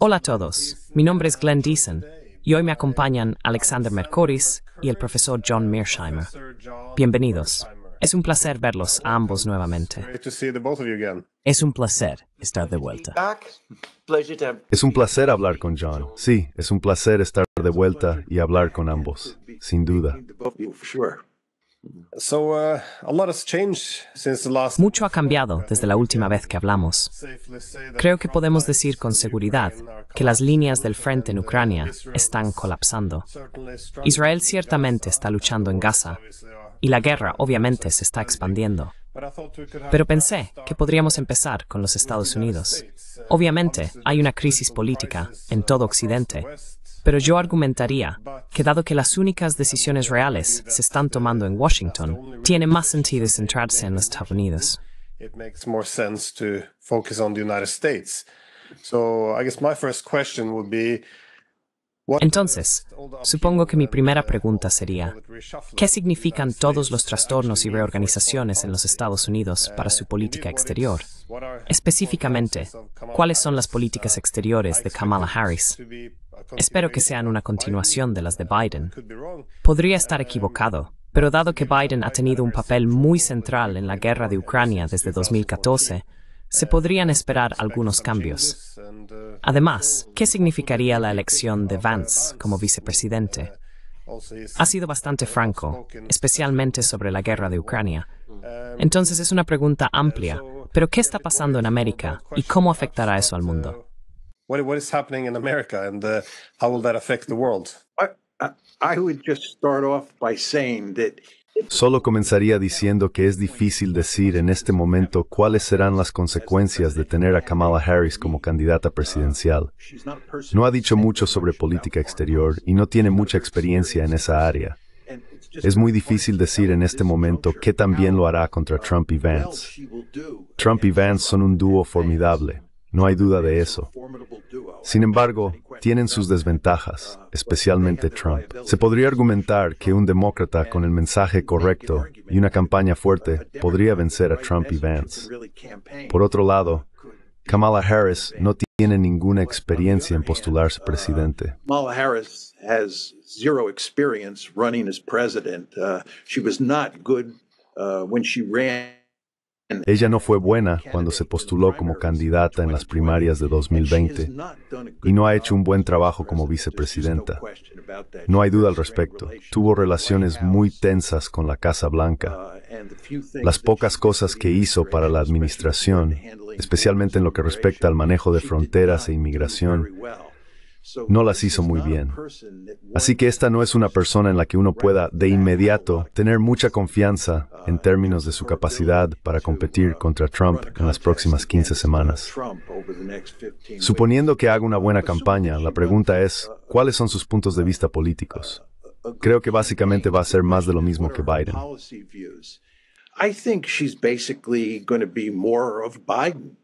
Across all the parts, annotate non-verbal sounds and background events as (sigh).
Hola a todos, mi nombre es Glenn Deason y hoy me acompañan Alexander Mercuris y el profesor John Mearsheimer. Bienvenidos. Es un placer verlos a ambos nuevamente. Es un placer estar de vuelta. Es un placer hablar con John. Sí, es un placer estar de vuelta y hablar con ambos, sin duda. Uh, Mucho ha cambiado desde la última vez que hablamos. Creo que podemos decir con seguridad que las líneas del frente en Ucrania están colapsando. Israel ciertamente está luchando en Gaza y la guerra obviamente se está expandiendo. Pero pensé que podríamos empezar con los Estados Unidos. Obviamente hay una crisis política en todo Occidente pero yo argumentaría que dado que las únicas decisiones reales se están tomando en Washington, tiene más sentido centrarse en los Estados Unidos. So I guess my first question would be entonces, supongo que mi primera pregunta sería, ¿qué significan todos los trastornos y reorganizaciones en los Estados Unidos para su política exterior? Específicamente, ¿cuáles son las políticas exteriores de Kamala Harris? Espero que sean una continuación de las de Biden. Podría estar equivocado, pero dado que Biden ha tenido un papel muy central en la guerra de Ucrania desde 2014, se podrían esperar algunos cambios. Además, ¿qué significaría la elección de Vance como vicepresidente? Ha sido bastante franco, especialmente sobre la guerra de Ucrania. Entonces es una pregunta amplia, pero ¿qué está pasando en América y cómo afectará eso al mundo? I would just start off by saying that Solo comenzaría diciendo que es difícil decir en este momento cuáles serán las consecuencias de tener a Kamala Harris como candidata presidencial. No ha dicho mucho sobre política exterior y no tiene mucha experiencia en esa área. Es muy difícil decir en este momento qué también lo hará contra Trump y Vance. Trump y Vance son un dúo formidable, no hay duda de eso. Sin embargo, tienen sus desventajas, especialmente Trump. Se podría argumentar que un demócrata con el mensaje correcto y una campaña fuerte podría vencer a Trump y Vance. Por otro lado, Kamala Harris no tiene ninguna experiencia en postularse presidente. Kamala Harris zero ella no fue buena cuando se postuló como candidata en las primarias de 2020 y no ha hecho un buen trabajo como vicepresidenta. No hay duda al respecto. Tuvo relaciones muy tensas con la Casa Blanca. Las pocas cosas que hizo para la administración, especialmente en lo que respecta al manejo de fronteras e inmigración, no las hizo muy bien. Así que esta no es una persona en la que uno pueda de inmediato tener mucha confianza uh, en términos de su capacidad para competir contra Trump en las próximas 15 uh, semanas. Suponiendo que haga una buena campaña, la pregunta es, uh, ¿cuáles son sus puntos de vista políticos? Creo que básicamente va a ser más de lo mismo que Biden. I think she's basically going to be more of Biden.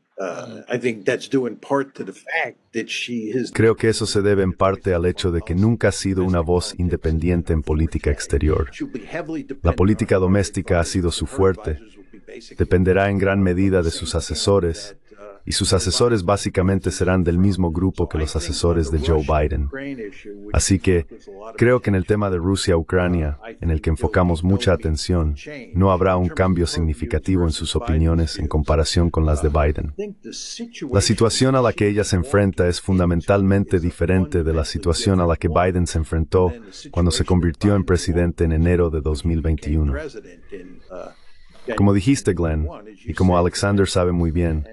Creo que eso se debe en parte al hecho de que nunca ha sido una voz independiente en política exterior. La política doméstica ha sido su fuerte. Dependerá en gran medida de sus asesores, y sus asesores básicamente serán del mismo grupo que los asesores de Joe Biden. Así que creo que en el tema de Rusia-Ucrania, en el que enfocamos mucha atención, no habrá un cambio significativo en sus opiniones en comparación con las de Biden. La situación a la que ella se enfrenta es fundamentalmente diferente de la situación a la que Biden se enfrentó cuando se convirtió en presidente en enero de 2021. Como dijiste, Glenn, y como Alexander sabe muy bien,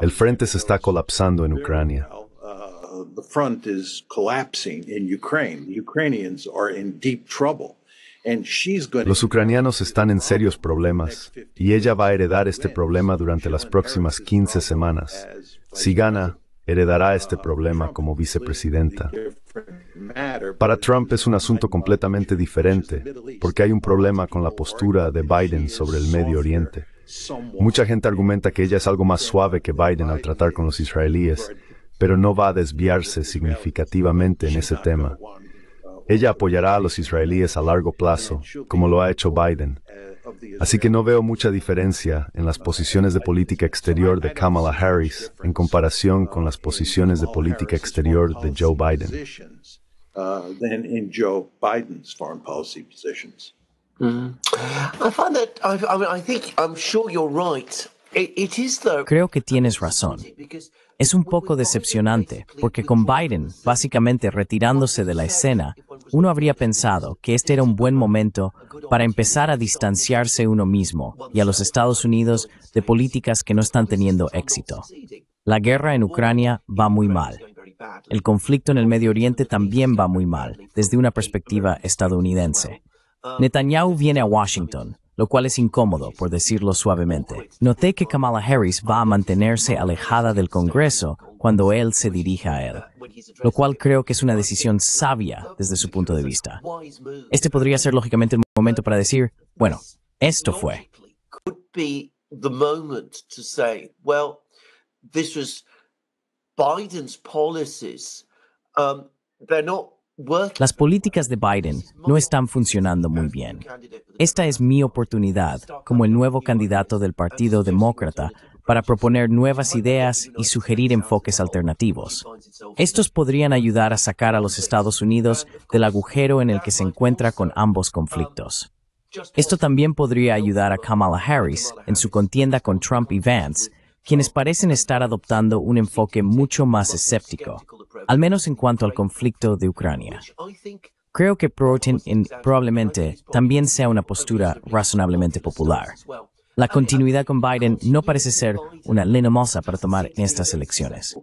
el frente se está colapsando en Ucrania. Los ucranianos están en serios problemas y ella va a heredar este problema durante las próximas 15 semanas. Si gana, heredará este problema como vicepresidenta. Para Trump es un asunto completamente diferente, porque hay un problema con la postura de Biden sobre el Medio Oriente. Mucha gente argumenta que ella es algo más suave que Biden al tratar con los israelíes, pero no va a desviarse significativamente en ese tema. Ella apoyará a los israelíes a largo plazo, como lo ha hecho Biden. Así que no veo mucha diferencia en las posiciones de política exterior de Kamala Harris en comparación con las posiciones de política exterior de Joe Biden. Creo que tienes razón. Es un poco decepcionante, porque con Biden básicamente retirándose de la escena, uno habría pensado que este era un buen momento para empezar a distanciarse uno mismo y a los Estados Unidos de políticas que no están teniendo éxito. La guerra en Ucrania va muy mal. El conflicto en el Medio Oriente también va muy mal, desde una perspectiva estadounidense. Netanyahu viene a Washington, lo cual es incómodo, por decirlo suavemente. Noté que Kamala Harris va a mantenerse alejada del Congreso cuando él se dirija a él, lo cual creo que es una decisión sabia desde su punto de vista. Este podría ser lógicamente el momento para decir, bueno, esto fue. Biden's policies, um, they're not las políticas de Biden no están funcionando muy bien. Esta es mi oportunidad, como el nuevo candidato del Partido Demócrata, para proponer nuevas ideas y sugerir enfoques alternativos. Estos podrían ayudar a sacar a los Estados Unidos del agujero en el que se encuentra con ambos conflictos. Esto también podría ayudar a Kamala Harris en su contienda con Trump y Vance quienes parecen estar adoptando un enfoque mucho más escéptico, al menos en cuanto al conflicto de Ucrania. Creo que Putin probablemente también sea una postura razonablemente popular. La continuidad con Biden no parece ser una lena para tomar en estas elecciones.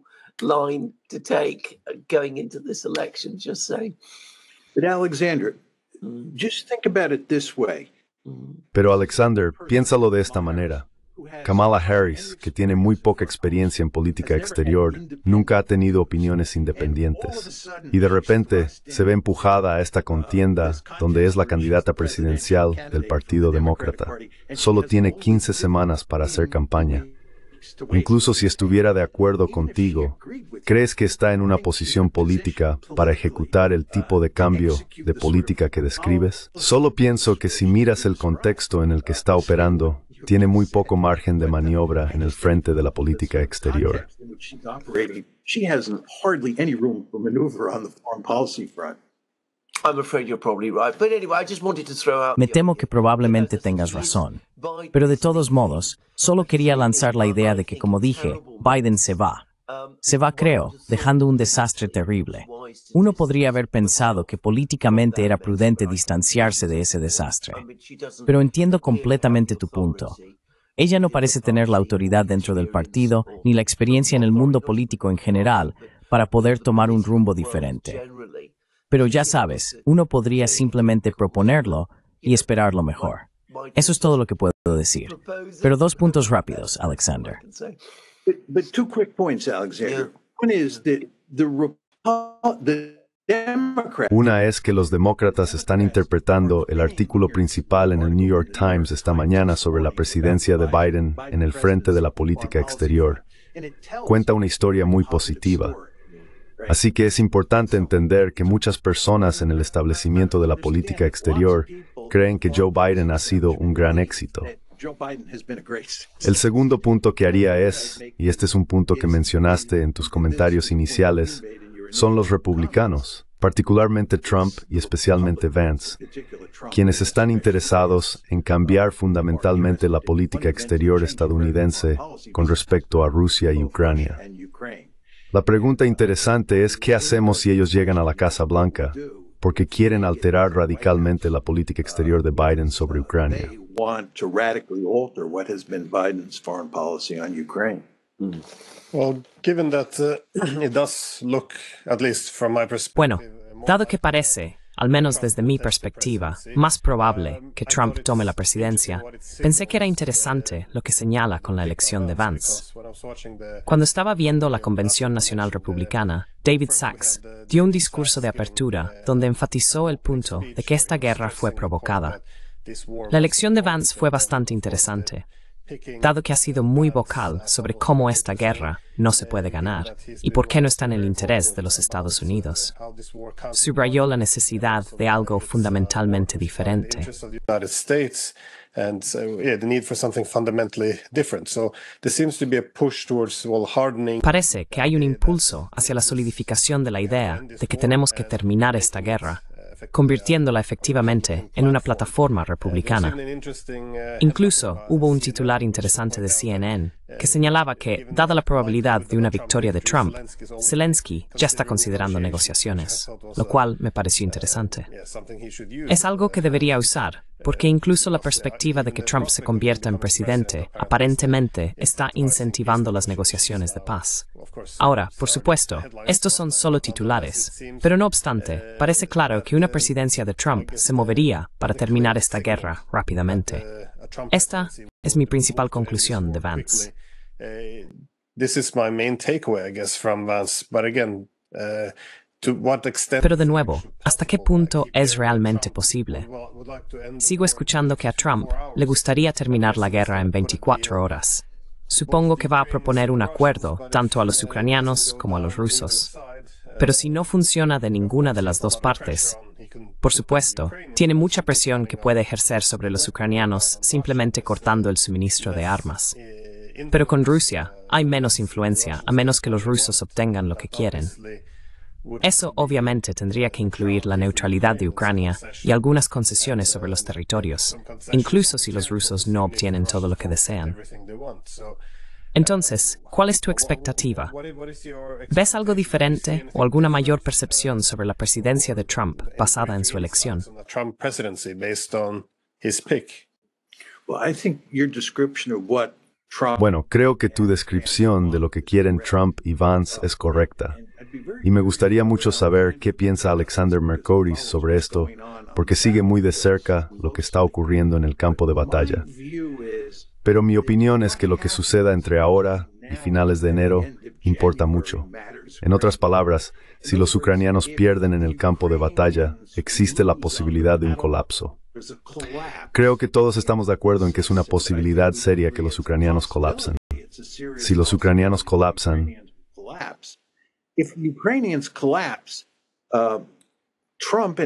Pero Alexander, piénsalo de esta manera. Kamala Harris, que tiene muy poca experiencia en política exterior, nunca ha tenido opiniones independientes. Y de repente se ve empujada a esta contienda donde es la candidata presidencial del Partido Demócrata. Solo tiene 15 semanas para hacer campaña. Incluso si estuviera de acuerdo contigo, ¿crees que está en una posición política para ejecutar el tipo de cambio de política que describes? Solo pienso que si miras el contexto en el que está operando, tiene muy poco margen de maniobra en el frente de la política exterior. Me temo que probablemente tengas razón. Pero de todos modos, solo quería lanzar la idea de que, como dije, Biden se va. Se va Creo, dejando un desastre terrible. Uno podría haber pensado que políticamente era prudente distanciarse de ese desastre. Pero entiendo completamente tu punto. Ella no parece tener la autoridad dentro del partido ni la experiencia en el mundo político en general para poder tomar un rumbo diferente. Pero ya sabes, uno podría simplemente proponerlo y esperar lo mejor. Eso es todo lo que puedo decir. Pero dos puntos rápidos, Alexander. Una es que los demócratas están interpretando el artículo principal en el New York Times esta mañana sobre la presidencia de Biden en el frente de la política exterior. Cuenta una historia muy positiva. Así que es importante entender que muchas personas en el establecimiento de la política exterior creen que Joe Biden ha sido un gran éxito. El segundo punto que haría es, y este es un punto que mencionaste en tus comentarios iniciales, son los republicanos, particularmente Trump y especialmente Vance, quienes están interesados en cambiar uh, fundamentalmente la política exterior estadounidense con respecto a Rusia y Ucrania. La pregunta uh, interesante es qué hacemos si ellos llegan a la Casa Blanca, porque quieren alterar radicalmente la política exterior de uh, Biden sobre Ucrania. Biden's Well, given that uh, (clears throat) it does look, at least from my perspective, bueno, dado que parece al menos desde mi perspectiva, más probable um, que Trump tome la presidencia, pensé que era interesante lo que señala con la elección de Vance. Cuando estaba viendo la uh, Convención Nacional uh, Republicana, David Sachs dio un discurso de apertura donde enfatizó el punto de que esta guerra fue provocada la elección de Vance fue bastante interesante, dado que ha sido muy vocal sobre cómo esta guerra no se puede ganar y por qué no está en el interés de los Estados Unidos. Subrayó la necesidad de algo fundamentalmente diferente. Parece que hay un impulso hacia la solidificación de la idea de que tenemos que terminar esta guerra convirtiéndola efectivamente en una plataforma republicana. Incluso hubo un titular interesante de CNN que señalaba que, dada la probabilidad de una victoria de Trump, Zelensky ya está considerando negociaciones, lo cual me pareció interesante. Es algo que debería usar porque incluso la perspectiva de que Trump se convierta en presidente aparentemente está incentivando las negociaciones de paz. Ahora, por supuesto, estos son solo titulares, pero no obstante, parece claro que una presidencia de Trump se movería para terminar esta guerra rápidamente. Esta es mi principal conclusión de Vance. This Vance. Pero de nuevo, ¿hasta qué punto es realmente posible? Sigo escuchando que a Trump le gustaría terminar la guerra en 24 horas. Supongo que va a proponer un acuerdo tanto a los ucranianos como a los rusos. Pero si no funciona de ninguna de las dos partes, por supuesto, tiene mucha presión que puede ejercer sobre los ucranianos simplemente cortando el suministro de armas. Pero con Rusia hay menos influencia a menos que los rusos obtengan lo que quieren. Eso obviamente tendría que incluir la neutralidad de Ucrania y algunas concesiones sobre los territorios, incluso si los rusos no obtienen todo lo que desean. Entonces, ¿cuál es tu expectativa? ¿Ves algo diferente o alguna mayor percepción sobre la presidencia de Trump basada en su elección? Bueno, creo que tu descripción de lo que quieren Trump y Vance es correcta. Y me gustaría mucho saber qué piensa Alexander Merkouris sobre esto, porque sigue muy de cerca lo que está ocurriendo en el campo de batalla. Pero mi opinión es que lo que suceda entre ahora y finales de enero importa mucho. En otras palabras, si los ucranianos pierden en el campo de batalla, existe la posibilidad de un colapso. Creo que todos estamos de acuerdo en que es una posibilidad seria que los ucranianos colapsen. Si los ucranianos colapsan, if Ukrainians collapse, Trump Trump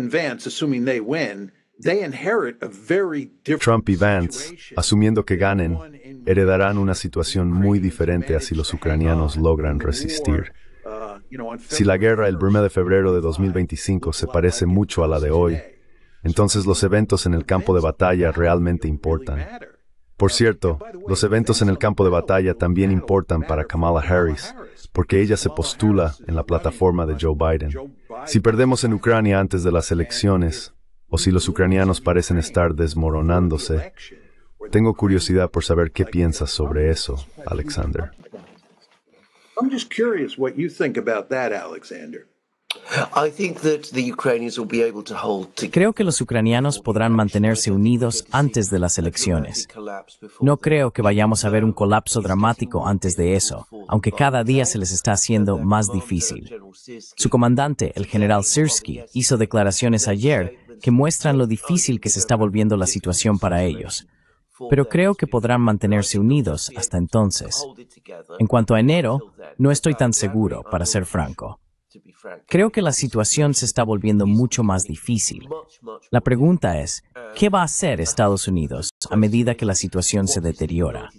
y Vance, asumiendo que ganen, heredarán una situación muy diferente a si los ucranianos uh, logran resistir. Uh, si la guerra el 1 de febrero de 2025 se parece mucho a la de hoy, entonces los eventos en el campo de batalla realmente importan. Por cierto, los eventos en el campo de batalla también importan para Kamala Harris, porque ella se postula en la plataforma de Joe Biden. Si perdemos en Ucrania antes de las elecciones, o si los ucranianos parecen estar desmoronándose, tengo curiosidad por saber qué piensas sobre eso, Alexander. I'm just curious what you think about that, Alexander. Creo que los ucranianos podrán mantenerse unidos antes de las elecciones. No creo que vayamos a ver un colapso dramático antes de eso, aunque cada día se les está haciendo más difícil. Su comandante, el general Sirsky, hizo declaraciones ayer que muestran lo difícil que se está volviendo la situación para ellos. Pero creo que podrán mantenerse unidos hasta entonces. En cuanto a enero, no estoy tan seguro, para ser franco. Creo que la situación se está volviendo mucho más difícil. La pregunta es, ¿qué va a hacer Estados Unidos a medida que la situación se deteriora?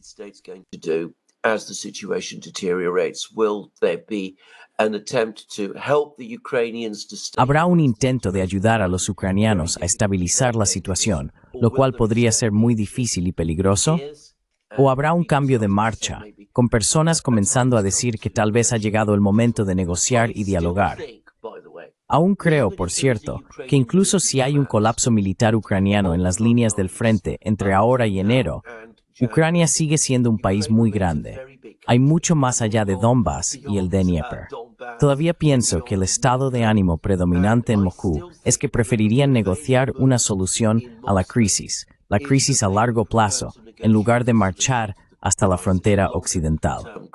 Habrá un intento de ayudar a los ucranianos a estabilizar la situación, lo cual podría ser muy difícil y peligroso. ¿O habrá un cambio de marcha con personas comenzando a decir que tal vez ha llegado el momento de negociar y dialogar. Aún creo, por cierto, que incluso si hay un colapso militar ucraniano en las líneas del frente entre ahora y enero, Ucrania sigue siendo un país muy grande. Hay mucho más allá de Donbass y el Dnieper. Todavía pienso que el estado de ánimo predominante en Moscú es que preferirían negociar una solución a la crisis, la crisis a largo plazo, en lugar de marchar hasta la frontera occidental.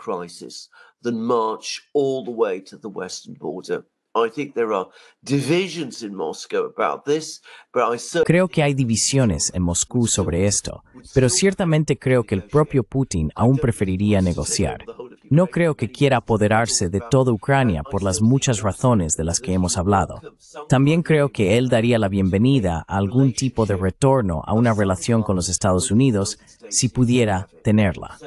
Creo que hay divisiones en Moscú sobre esto, pero ciertamente creo que el propio Putin aún preferiría negociar. No creo que quiera apoderarse de toda Ucrania por las muchas razones de las que hemos hablado. También creo que él daría la bienvenida a algún tipo de retorno a una relación con los Estados Unidos si pudiera tenerla.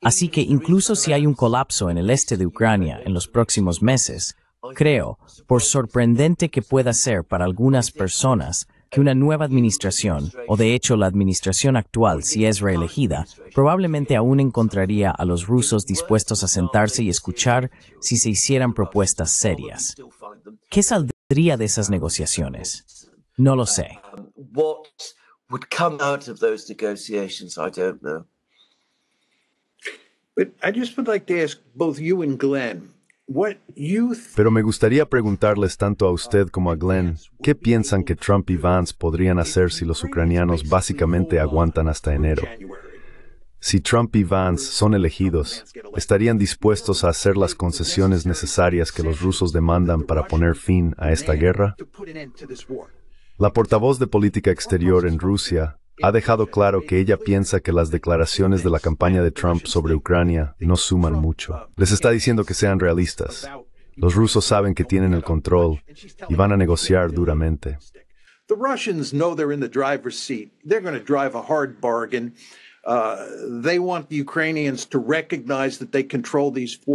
Así que incluso si hay un colapso en el este de Ucrania en los próximos meses, creo, por sorprendente que pueda ser para algunas personas, una nueva administración, o de hecho la administración actual si es reelegida, probablemente aún encontraría a los rusos dispuestos a sentarse y escuchar si se hicieran propuestas serias. ¿Qué saldría de esas negociaciones? No lo sé. But I just would like to ask both you and Glenn pero me gustaría preguntarles tanto a usted como a Glenn, uh, ¿qué piensan que Trump y Vance podrían hacer si los ucranianos básicamente aguantan hasta enero? Si Trump y Vance son elegidos, ¿estarían dispuestos a hacer las concesiones necesarias que los rusos demandan para poner fin a esta guerra? La portavoz de política exterior en Rusia, ha dejado claro que ella piensa que las declaraciones de la campaña de Trump sobre Ucrania no suman mucho. Les está diciendo que sean realistas. Los rusos saben que tienen el control y van a negociar duramente.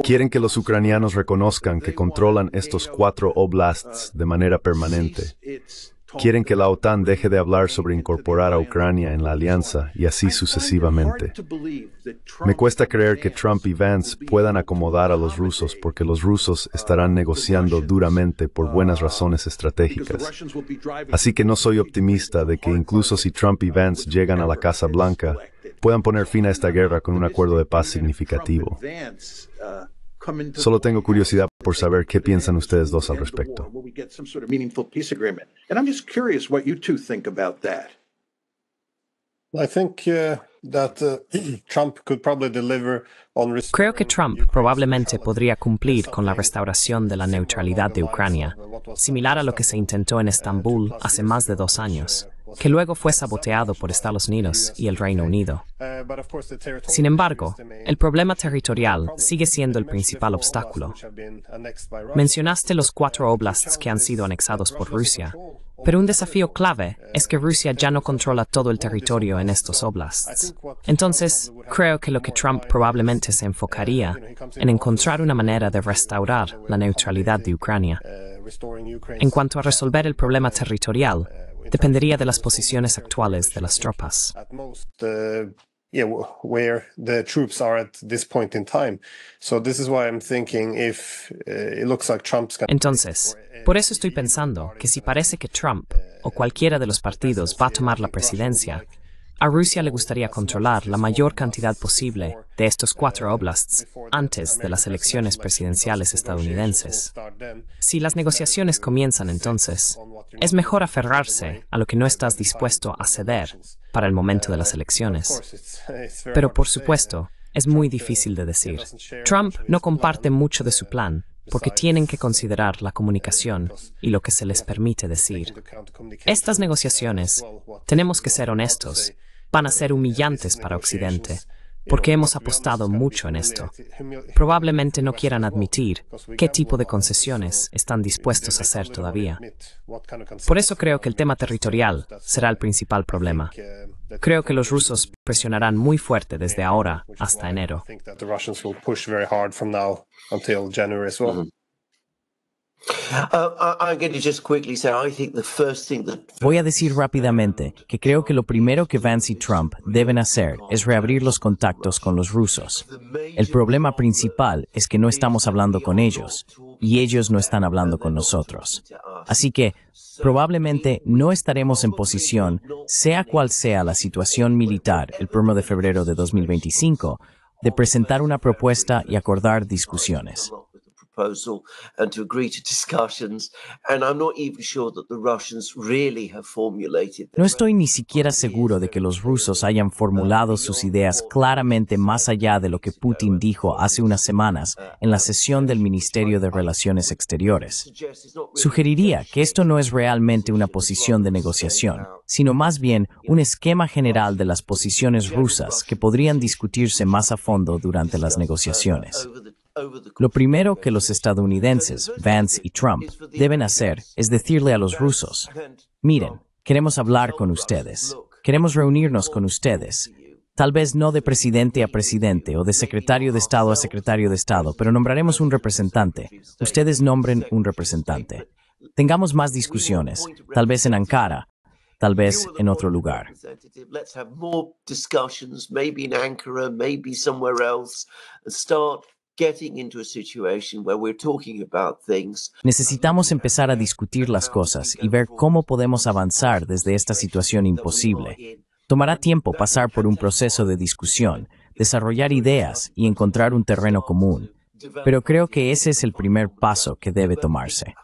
Quieren que los ucranianos reconozcan que controlan estos cuatro oblasts de manera permanente. Quieren que la OTAN deje de hablar sobre incorporar a Ucrania en la alianza y así sucesivamente. Me cuesta creer que Trump y Vance puedan acomodar a los rusos porque los rusos estarán negociando duramente por uh, buenas razones estratégicas. Así que no soy optimista de que incluso si Trump y Vance llegan a la Casa Blanca, puedan poner fin a esta guerra con un acuerdo de paz significativo. Uh, Solo tengo curiosidad por saber qué piensan ustedes dos al respecto. Creo que Trump probablemente podría cumplir con la restauración de la neutralidad de Ucrania, similar a lo que se intentó en Estambul hace más de dos años uh, que luego fue saboteado por Estados Unidos y el Reino Unido. Uh, Sin embargo, el problema territorial sigue siendo el principal obstáculo. Mencionaste los cuatro oblasts que han sido anexados por Rusia, pero un desafío clave es que Rusia ya no controla todo el territorio en estos oblasts. Entonces, creo que lo que Trump probablemente se enfocaría en encontrar una manera de restaurar la neutralidad de Ucrania. En cuanto a resolver el problema territorial, dependería de las posiciones actuales de las tropas. So this is why I'm thinking if uh, it looks like Trump's Entonces, por eso estoy pensando que si parece que Trump o cualquiera de los partidos va a tomar la presidencia, a Rusia le gustaría controlar la mayor cantidad posible de estos cuatro oblasts antes de las elecciones presidenciales estadounidenses. Si las negociaciones comienzan entonces, es mejor aferrarse a lo que no estás dispuesto a ceder para el momento de las elecciones. Pero por supuesto, es muy difícil de decir. Trump no comparte mucho de su plan, porque tienen que considerar la comunicación y lo que se les permite decir. Estas negociaciones, tenemos que ser honestos, van a ser humillantes para Occidente, porque hemos apostado mucho en esto. Probablemente no quieran admitir qué tipo de concesiones están dispuestos a hacer todavía. Por eso creo que el tema territorial será el principal problema. Creo que los rusos presionarán muy fuerte desde ahora hasta enero. Mm-hmm. Uh, uh, Voy a decir rápidamente que creo que lo primero que Vance y Trump deben hacer es reabrir los contactos con los rusos. El problema principal es que no estamos hablando con ellos y ellos no están hablando con nosotros. Así que probablemente no estaremos en posición, sea cual sea la situación militar el 1 de febrero de 2025, de presentar una propuesta y acordar discusiones. No estoy ni siquiera seguro de que los rusos hayan formulado sus ideas claramente más allá de lo que Putin dijo hace unas semanas uh, en la sesión del Ministerio de Relaciones Exteriores. Sugeriría que esto no es realmente una posición de negociación, sino más bien un esquema general de las posiciones rusas que podrían discutirse más a fondo durante las uh, negociaciones. Lo primero que los estadounidenses, Vance y Trump, deben hacer es decirle a los rusos, miren, queremos hablar con ustedes, queremos reunirnos con ustedes, tal vez no de presidente a presidente o de secretario de Estado a secretario de Estado, pero nombraremos un representante, ustedes nombren un representante. Tengamos más discusiones, tal vez en Ankara, tal vez en otro lugar. Necesitamos empezar a discutir las cosas y ver cómo podemos avanzar desde esta situación imposible. Tomará tiempo pasar por un proceso de discusión, desarrollar ideas y encontrar un terreno común. Pero creo que ese es el primer paso que debe tomarse.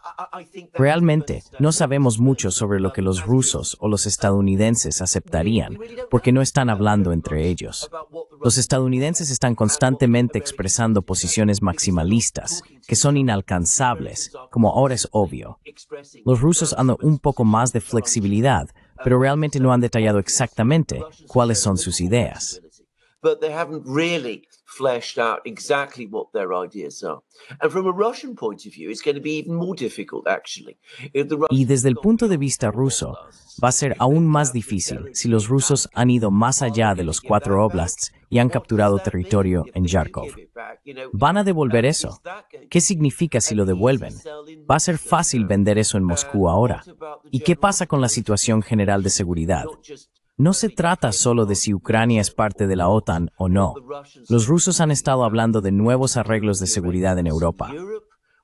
Realmente no sabemos mucho sobre lo que los rusos o los estadounidenses aceptarían, porque no están hablando entre ellos. Los estadounidenses están constantemente expresando posiciones maximalistas, que son inalcanzables, como ahora es obvio. Los rusos han un poco más de flexibilidad, pero realmente no han detallado exactamente cuáles son sus ideas. Y desde el punto de vista ruso, va a ser aún más difícil si los rusos han ido más allá de los cuatro oblasts y han capturado territorio en Yarkov. ¿Van a devolver eso? ¿Qué significa si lo devuelven? ¿Va a ser fácil vender eso en uh, Moscú ahora? ¿Y qué pasa con la situación general de seguridad? No se trata solo de si Ucrania es parte de la OTAN o no. Los rusos han estado hablando de nuevos arreglos de seguridad en Europa.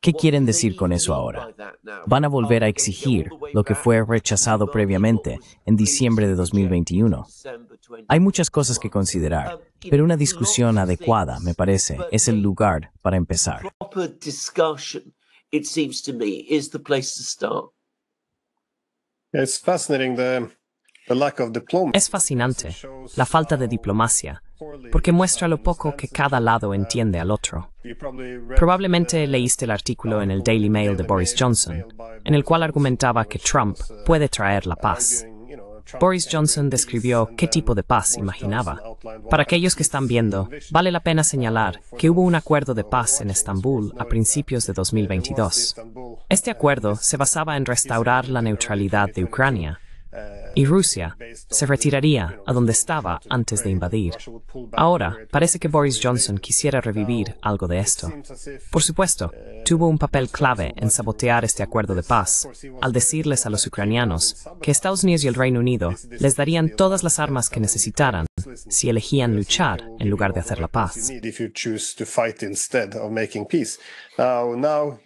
¿Qué quieren decir con eso ahora? Van a volver a exigir lo que fue rechazado previamente en diciembre de 2021. Hay muchas cosas que considerar, pero una discusión adecuada, me parece, es el lugar para empezar. fascinating es fascinante la falta de diplomacia, porque muestra lo poco que cada lado entiende al otro. Probablemente leíste el artículo en el Daily Mail de Boris Johnson, en el cual argumentaba que Trump puede traer la paz. Boris Johnson describió qué tipo de paz imaginaba. Para aquellos que están viendo, vale la pena señalar que hubo un acuerdo de paz en Estambul a principios de 2022. Este acuerdo se basaba en restaurar la neutralidad de Ucrania y Rusia se retiraría a donde estaba antes de invadir. Ahora parece que Boris Johnson quisiera revivir algo de esto. Por supuesto, tuvo un papel clave en sabotear este acuerdo de paz al decirles a los ucranianos que Estados Unidos y el Reino Unido les darían todas las armas que necesitaran si elegían luchar en lugar de hacer la paz. Ahora,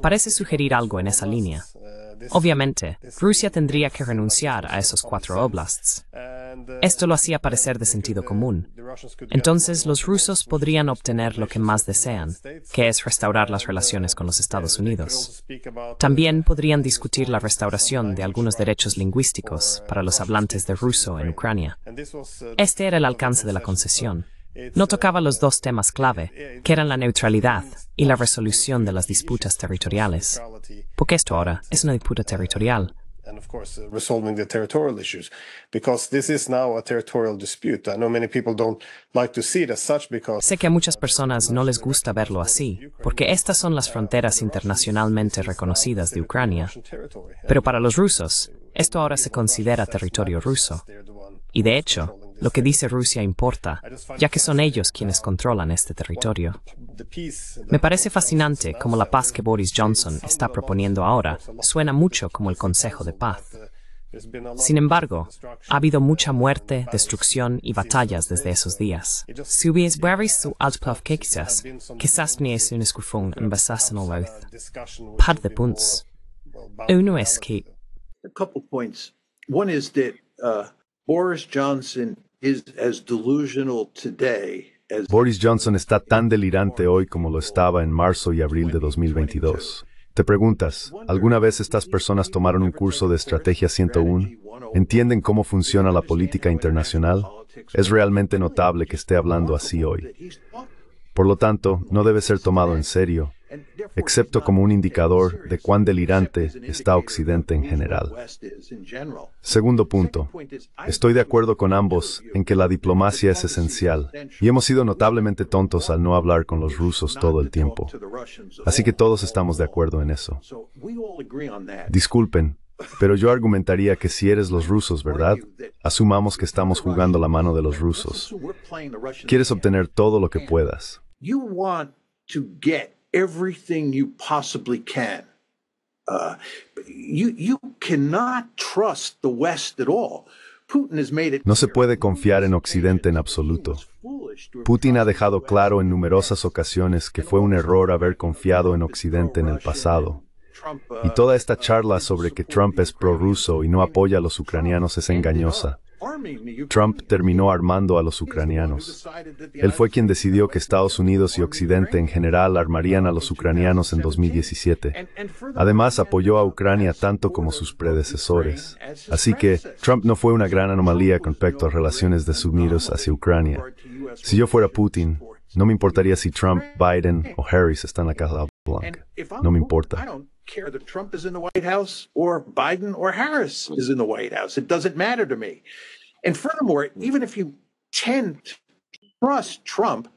parece sugerir algo en esa línea. Uh, Obviamente, Rusia tendría que renunciar a esos cuatro oblasts. Uh, Esto lo hacía parecer de sentido común. Entonces, los rusos podrían obtener lo que más desean, que es restaurar las uh, relaciones con los Estados Unidos. También podrían discutir la restauración de algunos derechos lingüísticos para los hablantes de ruso en Ucrania. Este era el alcance de la concesión no uh, tocaba los dos temas clave, eh, eh, que eran la neutralidad y la resolución de las disputas territoriales, porque esto ahora es una disputa territorial. sé que a muchas personas no les gusta verlo así, porque estas son las fronteras internacionalmente reconocidas de Ucrania. Pero para los rusos, esto ahora se considera territorio ruso. Y de hecho, lo que dice Rusia importa, ya que son ellos quienes uh, controlan este territorio. Me parece fascinante cómo la paz que Boris Johnson está proponiendo ahora suena mucho como el Consejo de Paz. Sin embargo, ha habido mucha muerte, destrucción y batallas desde esos días. Si hubiese su quizás, quizás ni es un escufón en Par de puntos. Uno es que. Boris Johnson está tan delirante hoy como lo estaba en marzo y abril de 2022. Te preguntas, ¿alguna vez estas personas tomaron un curso de Estrategia 101? ¿Entienden cómo funciona la política internacional? Es realmente notable que esté hablando así hoy. Por lo tanto, no debe ser tomado en serio, excepto como un indicador de cuán delirante está Occidente en general. Segundo punto, estoy de acuerdo con ambos en que la diplomacia es esencial, y hemos sido notablemente tontos al no hablar con los rusos todo el tiempo. Así que todos estamos de acuerdo en eso. Disculpen, pero yo argumentaría que si eres los rusos, ¿verdad? Asumamos que estamos jugando la mano de los rusos. Quieres obtener todo lo que puedas everything possibly can. No se puede confiar en Occidente en absoluto. Putin ha dejado claro en numerosas ocasiones que fue un error haber confiado en Occidente en el pasado. Y toda esta uh, charla sobre que Trump es prorruso y no apoya a los ucranianos es engañosa. Trump terminó armando a los ucranianos. Él fue quien decidió que Estados Unidos y Occidente en general armarían a los ucranianos en 2017. Además, apoyó a Ucrania tanto como sus predecesores. Así que Trump no fue una gran anomalía con respecto a relaciones de Unidos hacia Ucrania. Si yo fuera Putin, no me importaría si Trump, Biden o Harris están en la Casa Blanca. No me importa. care Trump is in the White House or Biden or Harris is in the White House. It doesn't And furthermore, hmm. even if you tend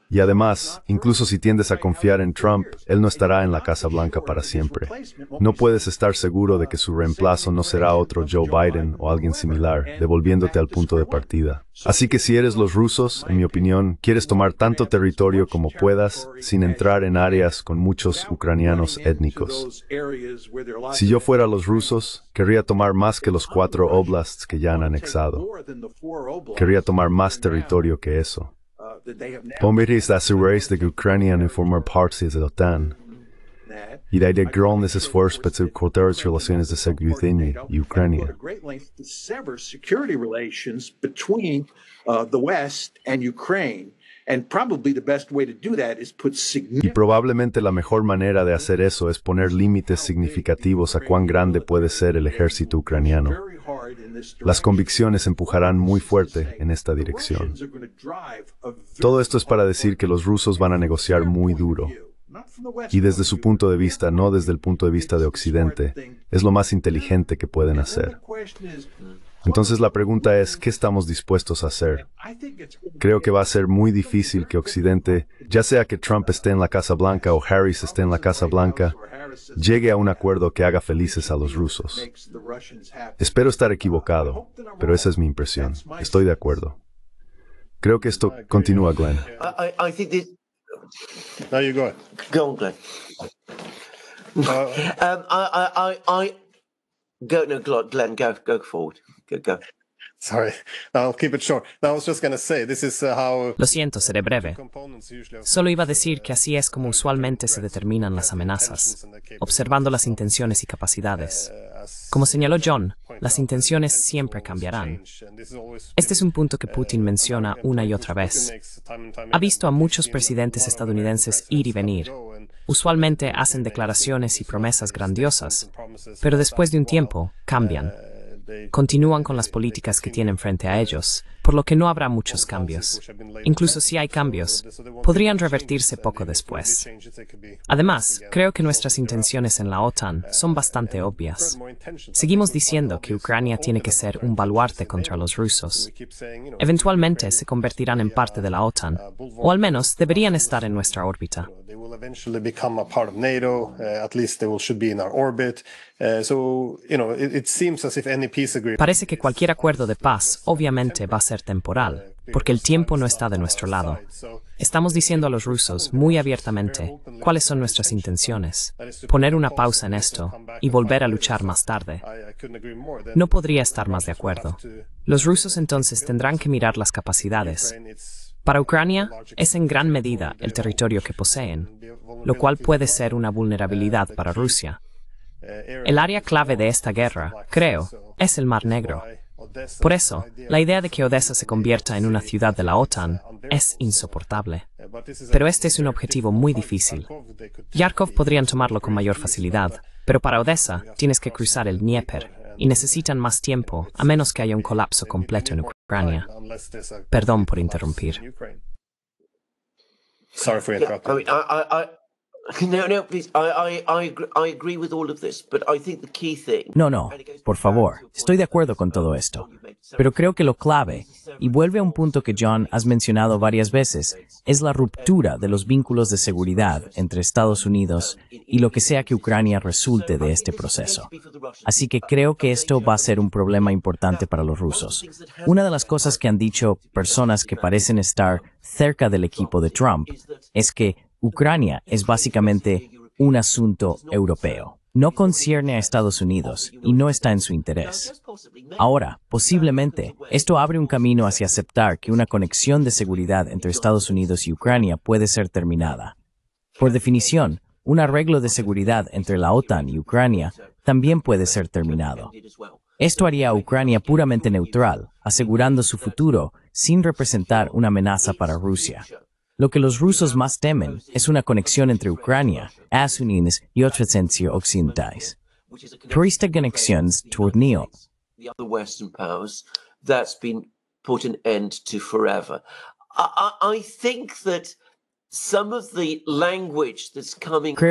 Y además, incluso si tiendes a confiar en Trump, él no estará en la Casa Blanca para siempre. No puedes estar seguro de que su reemplazo no será otro Joe Biden o alguien similar, devolviéndote al punto de partida. Así que si eres los rusos, en mi opinión, quieres tomar tanto territorio como puedas sin entrar en áreas con muchos ucranianos étnicos. Si yo fuera los rusos, querría tomar más que los cuatro oblasts que ya han anexado. Querría tomar más territorio que eso. Pomyry has erased the Ukrainian informal parties de la OTAN и даде огромный esforço para cortar as relações de uh, the West and Ukraine. Y probablemente la mejor manera de hacer eso es poner límites significativos a cuán grande puede ser el ejército ucraniano. Las convicciones empujarán muy fuerte en esta dirección. Todo esto es para decir que los rusos van a negociar muy duro. Y desde su punto de vista, no desde el punto de vista de Occidente, es lo más inteligente que pueden hacer. Entonces la pregunta es, ¿qué estamos dispuestos a hacer? Creo que va a ser muy difícil que Occidente, ya sea que Trump esté en la Casa Blanca o Harris esté en la Casa Blanca, llegue a un acuerdo que haga felices a los rusos. Espero estar equivocado, pero esa es mi impresión. Estoy de acuerdo. Creo que esto continúa, Glenn. Glenn. no, Glenn, go lo siento, seré breve. Solo iba a decir que así es como usualmente se determinan las amenazas, observando las intenciones y capacidades. Uh, como señaló John, las intenciones siempre cambiarán. Este es un punto que uh, Putin menciona una y otra vez. Ha visto a muchos presidentes estadounidenses ir y venir. Usualmente hacen declaraciones y promesas grandiosas, pero después de un tiempo cambian. Uh, continúan con las políticas que tienen frente a ellos por lo que no habrá muchos pues, cambios. Incluso si hay cambios, podrían revertirse pues, poco después. Además, creo que nuestras intenciones en la OTAN uh, son bastante obvias. Seguimos diciendo que Ucrania tiene que ser un baluarte contra los rusos. Eventualmente se convertirán en parte de la OTAN, uh, o al menos deberían estar en nuestra órbita. Parece que cualquier acuerdo de paz, obviamente, va a ser temporal, porque el tiempo no está de nuestro lado. Estamos diciendo a los rusos muy abiertamente cuáles son nuestras intenciones, poner una pausa en esto y volver a luchar más tarde. No podría estar más de acuerdo. Los rusos entonces tendrán que mirar las capacidades. Para Ucrania es en gran medida el territorio que poseen, lo cual puede ser una vulnerabilidad para Rusia. El área clave de esta guerra, creo, es el Mar Negro. Por eso, la idea de que Odessa se convierta en una ciudad de la OTAN es insoportable. Pero este es un objetivo muy difícil. Yarkov podrían tomarlo con mayor facilidad, pero para Odessa tienes que cruzar el Dnieper y necesitan más tiempo a menos que haya un colapso completo en Ucrania. Perdón por interrumpir. No, no, por favor. Estoy de acuerdo con todo esto. Pero creo que lo clave, y vuelve a un punto que John has mencionado varias veces, es la ruptura de los vínculos de seguridad entre Estados um, Unidos y lo que sea que Ucrania resulte de este proceso. Así que creo que esto va a ser un problema importante para los rusos. Una de las cosas que han dicho personas que parecen estar cerca del equipo de Trump es que Ucrania es básicamente un asunto europeo. No concierne a Estados Unidos y no está en su interés. Ahora, posiblemente, esto abre un camino hacia aceptar que una conexión de seguridad entre Estados Unidos y Ucrania puede ser terminada. Por definición, un arreglo de seguridad entre la OTAN y Ucrania también puede ser terminado. Esto haría a Ucrania puramente neutral, asegurando su futuro sin representar una amenaza para Rusia. Lo que los rusos más temen es una conexión entre Ucrania, Asunines y otras entes occidentales. Creo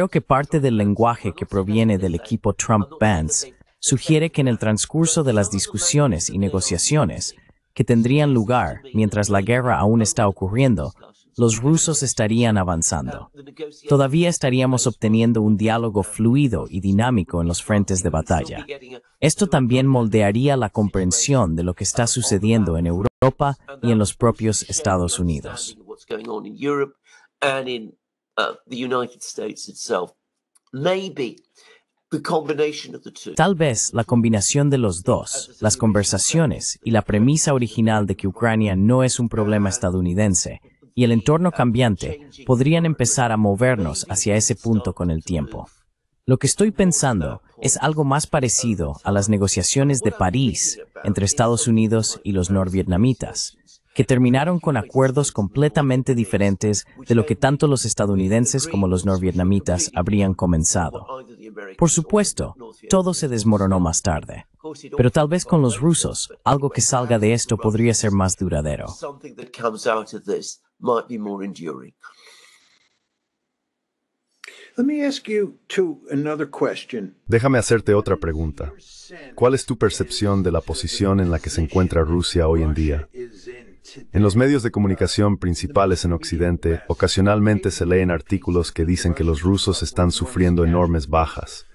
que parte del lenguaje que proviene del equipo Trump Bands sugiere que en el transcurso de las discusiones y negociaciones que tendrían lugar mientras la guerra aún está ocurriendo, los rusos estarían avanzando. Todavía estaríamos obteniendo un diálogo fluido y dinámico en los frentes de batalla. Esto también moldearía la comprensión de lo que está sucediendo en Europa y en los propios Estados Unidos. Tal vez la combinación de los dos, las conversaciones y la premisa original de que Ucrania no es un problema estadounidense, y el entorno cambiante podrían empezar a movernos hacia ese punto con el tiempo. Lo que estoy pensando es algo más parecido a las negociaciones de París entre Estados Unidos y los norvietnamitas, que terminaron con acuerdos completamente diferentes de lo que tanto los estadounidenses como los norvietnamitas habrían comenzado. Por supuesto, todo se desmoronó más tarde, pero tal vez con los rusos, algo que salga de esto podría ser más duradero. Déjame hacerte otra pregunta. ¿Cuál es tu percepción de la posición en la que se encuentra Rusia hoy en día? En los medios de comunicación principales en Occidente, ocasionalmente se leen artículos que dicen que los rusos están sufriendo enormes bajas.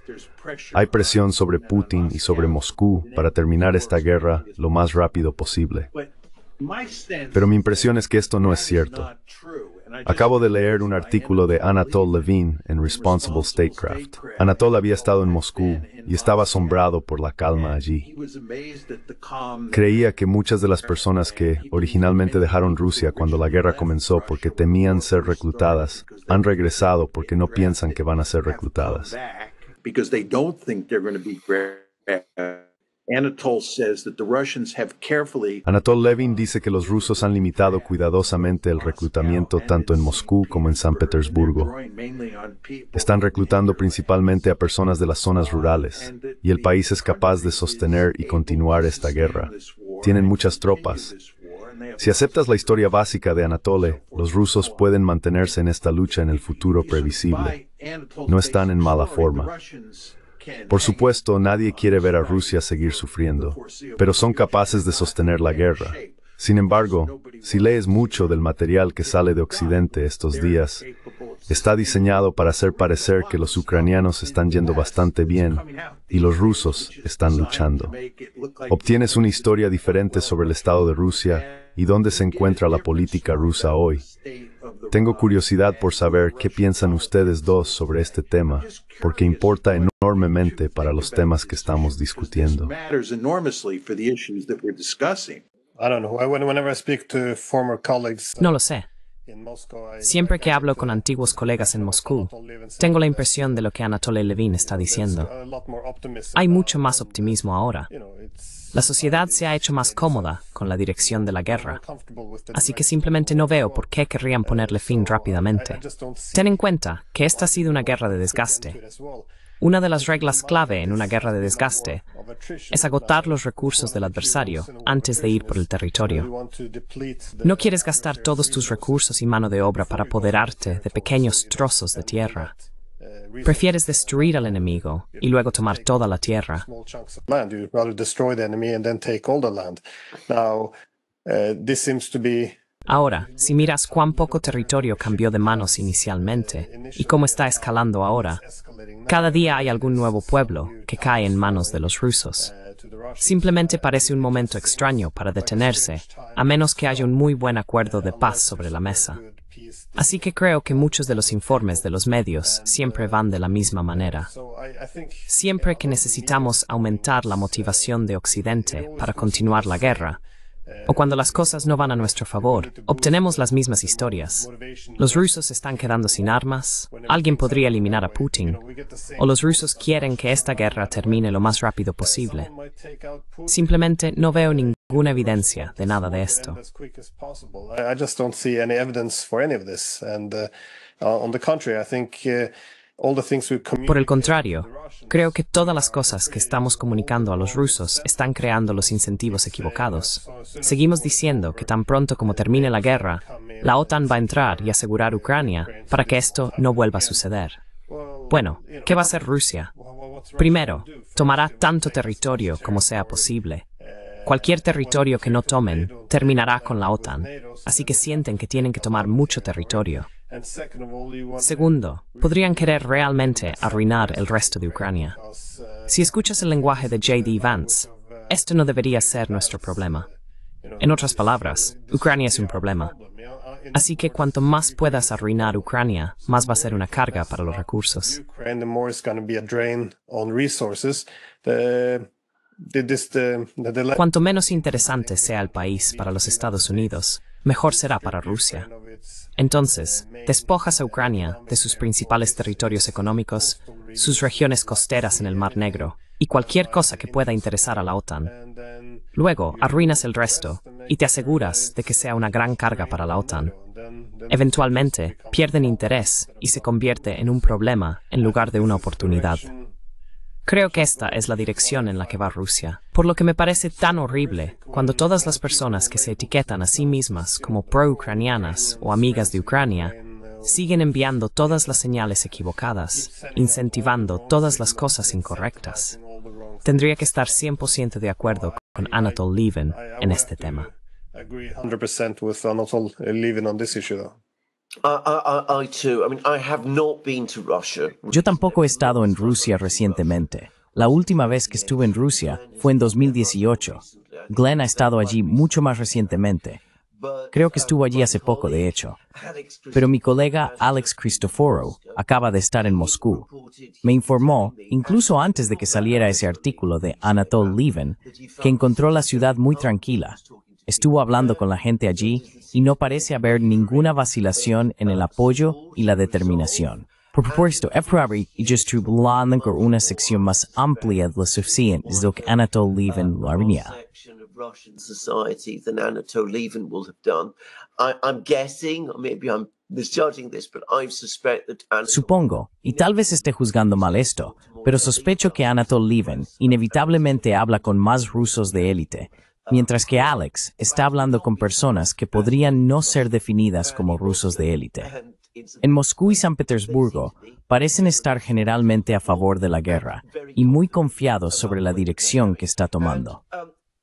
Hay presión sobre Putin y sobre Moscú para terminar esta guerra lo más rápido posible. Pero mi impresión es que esto no es cierto. Acabo de leer un artículo de Anatol Levine en Responsible Statecraft. Anatol había estado en Moscú y estaba asombrado por la calma allí. Creía que muchas de las personas que originalmente dejaron Rusia cuando la guerra comenzó porque temían ser reclutadas, han regresado porque no piensan que van a ser reclutadas. Anatole Levin dice que los rusos han limitado cuidadosamente el reclutamiento tanto en Moscú como en San Petersburgo. Están reclutando principalmente a personas de las zonas rurales, y el país es capaz de sostener y continuar esta guerra. Tienen muchas tropas. Si aceptas la historia básica de Anatole, los rusos pueden mantenerse en esta lucha en el futuro previsible. No están en mala forma. Por supuesto, nadie quiere ver a Rusia seguir sufriendo, pero son capaces de sostener la guerra. Sin embargo, si lees mucho del material que sale de Occidente estos días, está diseñado para hacer parecer que los ucranianos están yendo bastante bien y los rusos están luchando. Obtienes una historia diferente sobre el estado de Rusia y dónde se encuentra la política rusa hoy. Tengo curiosidad por saber qué piensan ustedes dos sobre este tema, porque importa enormemente para los temas que estamos discutiendo. No lo sé. Siempre que hablo con antiguos colegas en Moscú, tengo la impresión de lo que Anatoly Levin está diciendo. Hay mucho más optimismo ahora. La sociedad se ha hecho más cómoda con la dirección de la guerra, así que simplemente no veo por qué querrían ponerle fin rápidamente. Ten en cuenta que esta ha sido una guerra de desgaste. Una de las reglas clave en una guerra de desgaste es agotar los recursos del adversario antes de ir por el territorio. No quieres gastar todos tus recursos y mano de obra para apoderarte de pequeños trozos de tierra. Prefieres destruir al enemigo y luego tomar toda la tierra. Ahora, si miras cuán poco territorio cambió de manos inicialmente y cómo está escalando ahora, cada día hay algún nuevo pueblo que cae en manos de los rusos. Simplemente parece un momento extraño para detenerse, a menos que haya un muy buen acuerdo de paz sobre la mesa. Así que creo que muchos de los informes de los medios siempre van de la misma manera. Siempre que necesitamos aumentar la motivación de Occidente para continuar la guerra, o cuando las cosas no van a nuestro favor, obtenemos las mismas historias. Los rusos están quedando sin armas, alguien podría eliminar a Putin, o los rusos quieren que esta guerra termine lo más rápido posible. Simplemente no veo ninguna evidencia de nada de esto. Por el contrario, creo que todas las cosas que estamos comunicando a los rusos están creando los incentivos equivocados. Seguimos diciendo que tan pronto como termine la guerra, la OTAN va a entrar y asegurar Ucrania para que esto no vuelva a suceder. Bueno, ¿qué va a hacer Rusia? Primero, tomará tanto territorio como sea posible. Cualquier territorio que no tomen terminará con la OTAN, así que sienten que tienen que tomar mucho territorio. Segundo, podrían querer realmente arruinar el resto de Ucrania. Uh, si escuchas el lenguaje de J.D. Vance, uh, esto no debería ser nuestro problema. Uh, en otras palabras, Ucrania es un problema. Así que cuanto más puedas arruinar Ucrania, más va a ser una carga para los recursos. Cuanto menos interesante sea el país para los Estados Unidos, mejor será para Rusia. Entonces, despojas a Ucrania de sus principales territorios económicos, sus regiones costeras en el Mar Negro y cualquier cosa que pueda interesar a la OTAN. Luego, arruinas el resto y te aseguras de que sea una gran carga para la OTAN. Eventualmente, pierden interés y se convierte en un problema en lugar de una oportunidad. Creo que esta es la dirección en la que va Rusia, por lo que me parece tan horrible cuando todas las personas que se etiquetan a sí mismas como pro-ucranianas o amigas de Ucrania siguen enviando todas las señales equivocadas, incentivando todas las cosas incorrectas. Tendría que estar 100% de acuerdo con Anatol Levin en este tema. Yo tampoco he estado en Rusia recientemente. La última vez que estuve en Rusia fue en 2018. Glenn ha estado allí mucho más recientemente. Creo que estuvo allí hace poco, de hecho. Pero mi colega Alex Cristoforo acaba de estar en Moscú. Me informó, incluso antes de que saliera ese artículo de Anatol Levin, que encontró la ciudad muy tranquila, Estuvo hablando con la gente allí y no parece haber ninguna vacilación en el apoyo y la determinación. Por supuesto, Efrabi y Just hablan con una sección más amplia de la sociedad de que Anatol Levin lo haría. Russian guessing, maybe I'm misjudging this, but I suspect Supongo, y tal vez esté juzgando mal esto, pero sospecho que Anatol Levin inevitablemente habla con más rusos de élite, mientras que Alex está hablando con personas que podrían no ser definidas como rusos de élite. En Moscú y San Petersburgo parecen estar generalmente a favor de la guerra y muy confiados sobre la dirección que está tomando.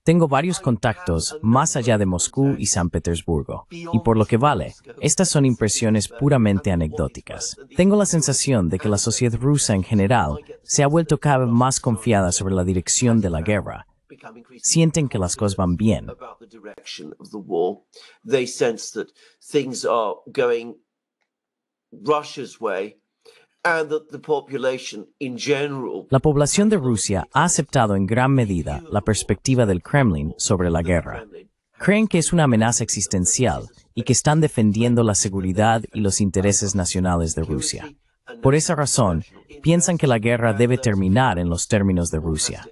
Tengo varios contactos más allá de Moscú y San Petersburgo, y por lo que vale, estas son impresiones puramente anecdóticas. Tengo la sensación de que la sociedad rusa en general se ha vuelto cada vez más confiada sobre la dirección de la guerra, sienten que las cosas van bien. La población de Rusia ha aceptado en gran medida la perspectiva del Kremlin sobre la guerra. Creen que es una amenaza existencial y que están defendiendo la seguridad y los intereses nacionales de Rusia. Por esa razón, piensan que la guerra debe terminar en los términos de Rusia.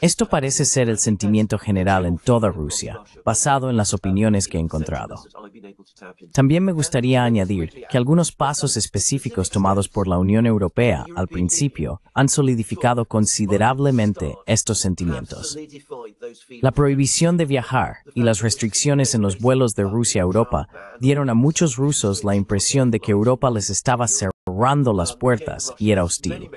Esto parece ser el sentimiento general en toda Rusia, basado en las opiniones que he encontrado. También me gustaría añadir que algunos pasos específicos tomados por la Unión Europea al principio han solidificado considerablemente estos sentimientos. La prohibición de viajar y las restricciones en los vuelos de Rusia a Europa dieron a muchos rusos la impresión de que Europa les estaba cerrando las um, puertas y era hostil.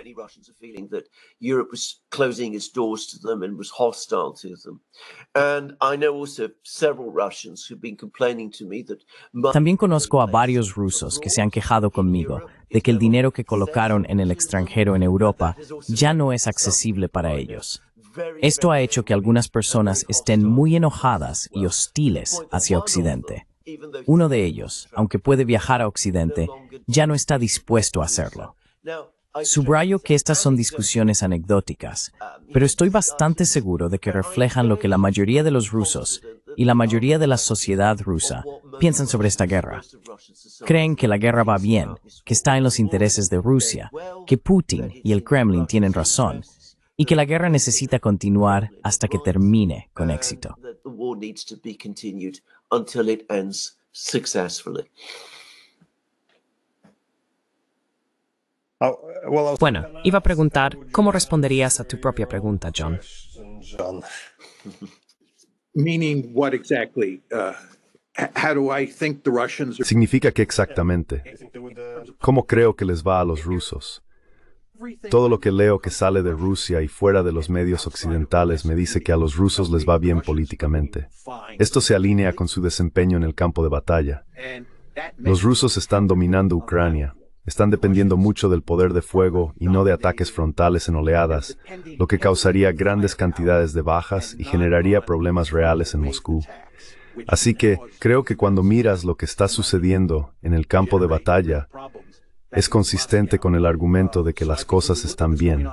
También conozco a varios rusos que se han quejado conmigo de que el dinero que colocaron en el extranjero en Europa ya no es accesible para ellos. Esto ha hecho que algunas personas estén muy enojadas y hostiles hacia Occidente. Uno de ellos, aunque puede viajar a Occidente, ya no está dispuesto a hacerlo. Subrayo que estas son discusiones anecdóticas, um, pero estoy bastante seguro de que reflejan lo que la mayoría de los rusos y la mayoría de la sociedad rusa piensan sobre esta guerra. Creen que la guerra va bien, que está en los intereses de Rusia, que Putin y el Kremlin tienen razón, y que la guerra necesita continuar hasta que termine con uh, éxito. Oh, bueno, iba a preguntar, ¿cómo responderías a tu propia pregunta, John? Significa que exactamente, ¿cómo creo que les va a los rusos? Todo lo que leo que sale de Rusia y fuera de los medios occidentales me dice que a los rusos les va bien políticamente. Esto se alinea con su desempeño en el campo de batalla. Los rusos están dominando Ucrania, están dependiendo mucho del poder de fuego y no de ataques frontales en oleadas, lo que causaría grandes cantidades de bajas y generaría problemas reales en Moscú. Así que creo que cuando miras lo que está sucediendo en el campo de batalla, es consistente con el argumento de que las cosas están bien.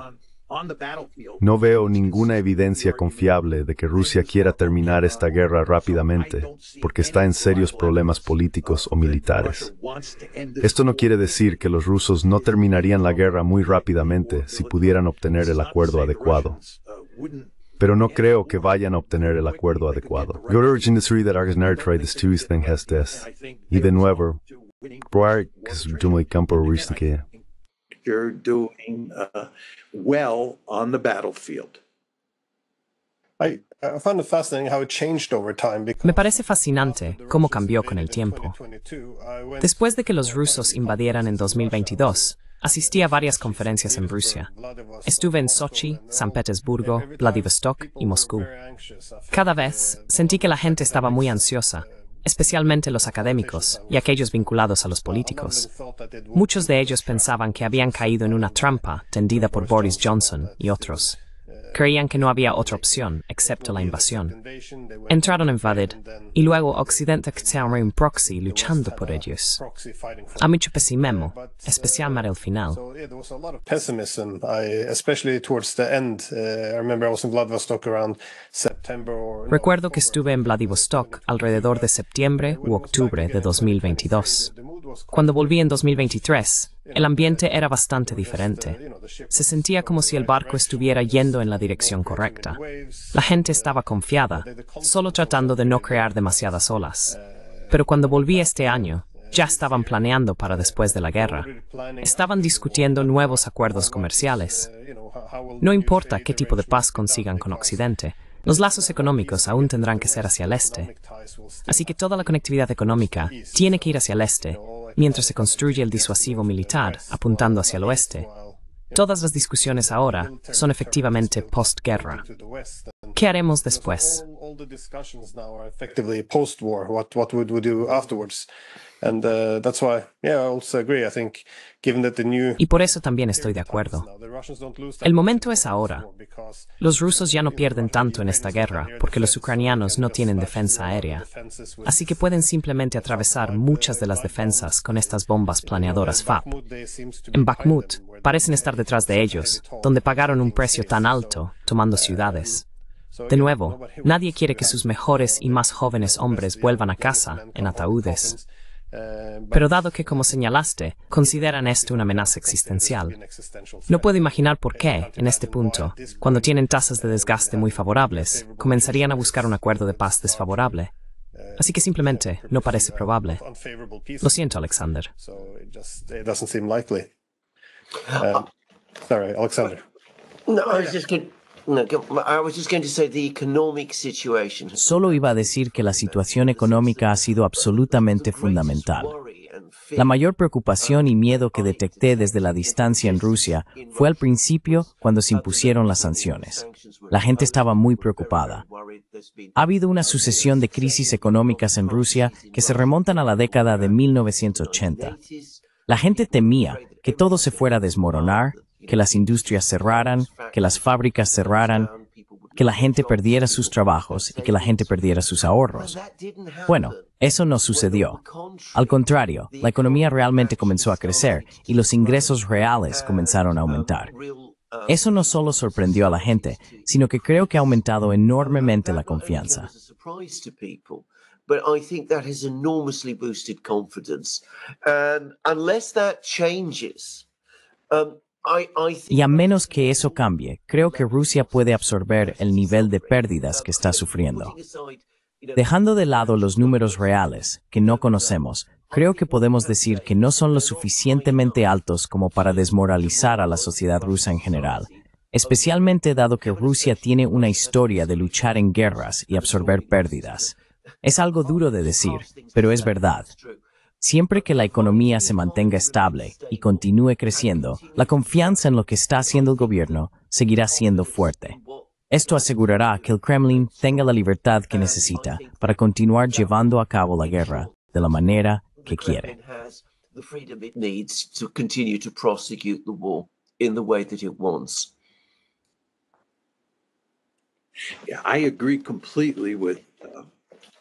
No veo ninguna evidencia confiable de que Rusia quiera terminar esta guerra rápidamente, porque está en serios problemas políticos o militares. Esto no quiere decir que los rusos no terminarían la guerra muy rápidamente si pudieran obtener el acuerdo adecuado. Pero no creo que vayan a obtener el acuerdo adecuado. Y de nuevo, me parece fascinante cómo cambió con el tiempo. Después de que los rusos invadieran en 2022, asistí a varias conferencias en Rusia. Estuve en Sochi, San Petersburgo, Vladivostok y Moscú. Cada vez sentí que la gente estaba muy ansiosa especialmente los académicos y aquellos vinculados a los políticos. Muchos de ellos pensaban que habían caído en una trampa tendida por Boris Johnson y otros creían que no había otra opción, excepto la invasión. Entraron en Vadid y luego Occidente armó un proxy luchando por ellos. A mucho pesimismo, especialmente al final. Recuerdo que estuve en Vladivostok alrededor de septiembre u octubre de 2022. Cuando volví en 2023, el ambiente era bastante diferente. Se sentía como si el barco estuviera yendo en la dirección correcta. La gente estaba confiada, solo tratando de no crear demasiadas olas. Pero cuando volví este año, ya estaban planeando para después de la guerra. Estaban discutiendo nuevos acuerdos comerciales. No importa qué tipo de paz consigan con Occidente, los lazos económicos aún tendrán que ser hacia el este. Así que toda la conectividad económica tiene que ir hacia el este mientras se construye el disuasivo militar apuntando hacia el oeste. Todas las discusiones ahora son efectivamente postguerra. ¿Qué haremos después? Y por eso también estoy de acuerdo. El momento es ahora. Los rusos ya no pierden tanto en esta guerra porque los ucranianos no tienen defensa aérea. Así que pueden simplemente atravesar muchas de las defensas con estas bombas planeadoras FAP. En Bakhmut parecen estar detrás de ellos, donde pagaron un precio tan alto tomando uh, ciudades. De nuevo, nadie quiere que sus mejores y más jóvenes hombres vuelvan a casa en ataúdes. Eh, Pero dado que, como señalaste, consideran esto una amenaza existencial, no puedo imaginar por qué, en este punto, cuando tienen tasas de desgaste muy favorables, comenzarían a buscar un acuerdo de paz desfavorable. Así que simplemente no parece probable. Lo siento, Alexander. Um, sorry, Alexander. No, Solo iba a decir que la situación económica ha sido absolutamente fundamental. La mayor preocupación y miedo que detecté desde la distancia en Rusia fue al principio cuando se impusieron las sanciones. La gente estaba muy preocupada. Ha habido una sucesión de crisis económicas en Rusia que se remontan a la década de 1980. La gente temía que todo se fuera a desmoronar que las industrias cerraran, que las fábricas cerraran, que la gente perdiera sus trabajos y que la gente perdiera sus ahorros. Bueno, eso no sucedió. Al contrario, la economía realmente comenzó a crecer y los ingresos reales comenzaron a aumentar. Eso no solo sorprendió a la gente, sino que creo que ha aumentado enormemente la confianza. but unless that changes, um, y a menos que eso cambie, creo que Rusia puede absorber el nivel de pérdidas que está sufriendo. Dejando de lado los números reales, que no conocemos, creo que podemos decir que no son lo suficientemente altos como para desmoralizar a la sociedad rusa en general, especialmente dado que Rusia tiene una historia de luchar en guerras y absorber pérdidas. Es algo duro de decir, pero es verdad. Siempre que la economía se mantenga estable y continúe creciendo, la confianza en lo que está haciendo el gobierno seguirá siendo fuerte. Esto asegurará que el Kremlin tenga la libertad que necesita para continuar llevando a cabo la guerra de la manera que quiere.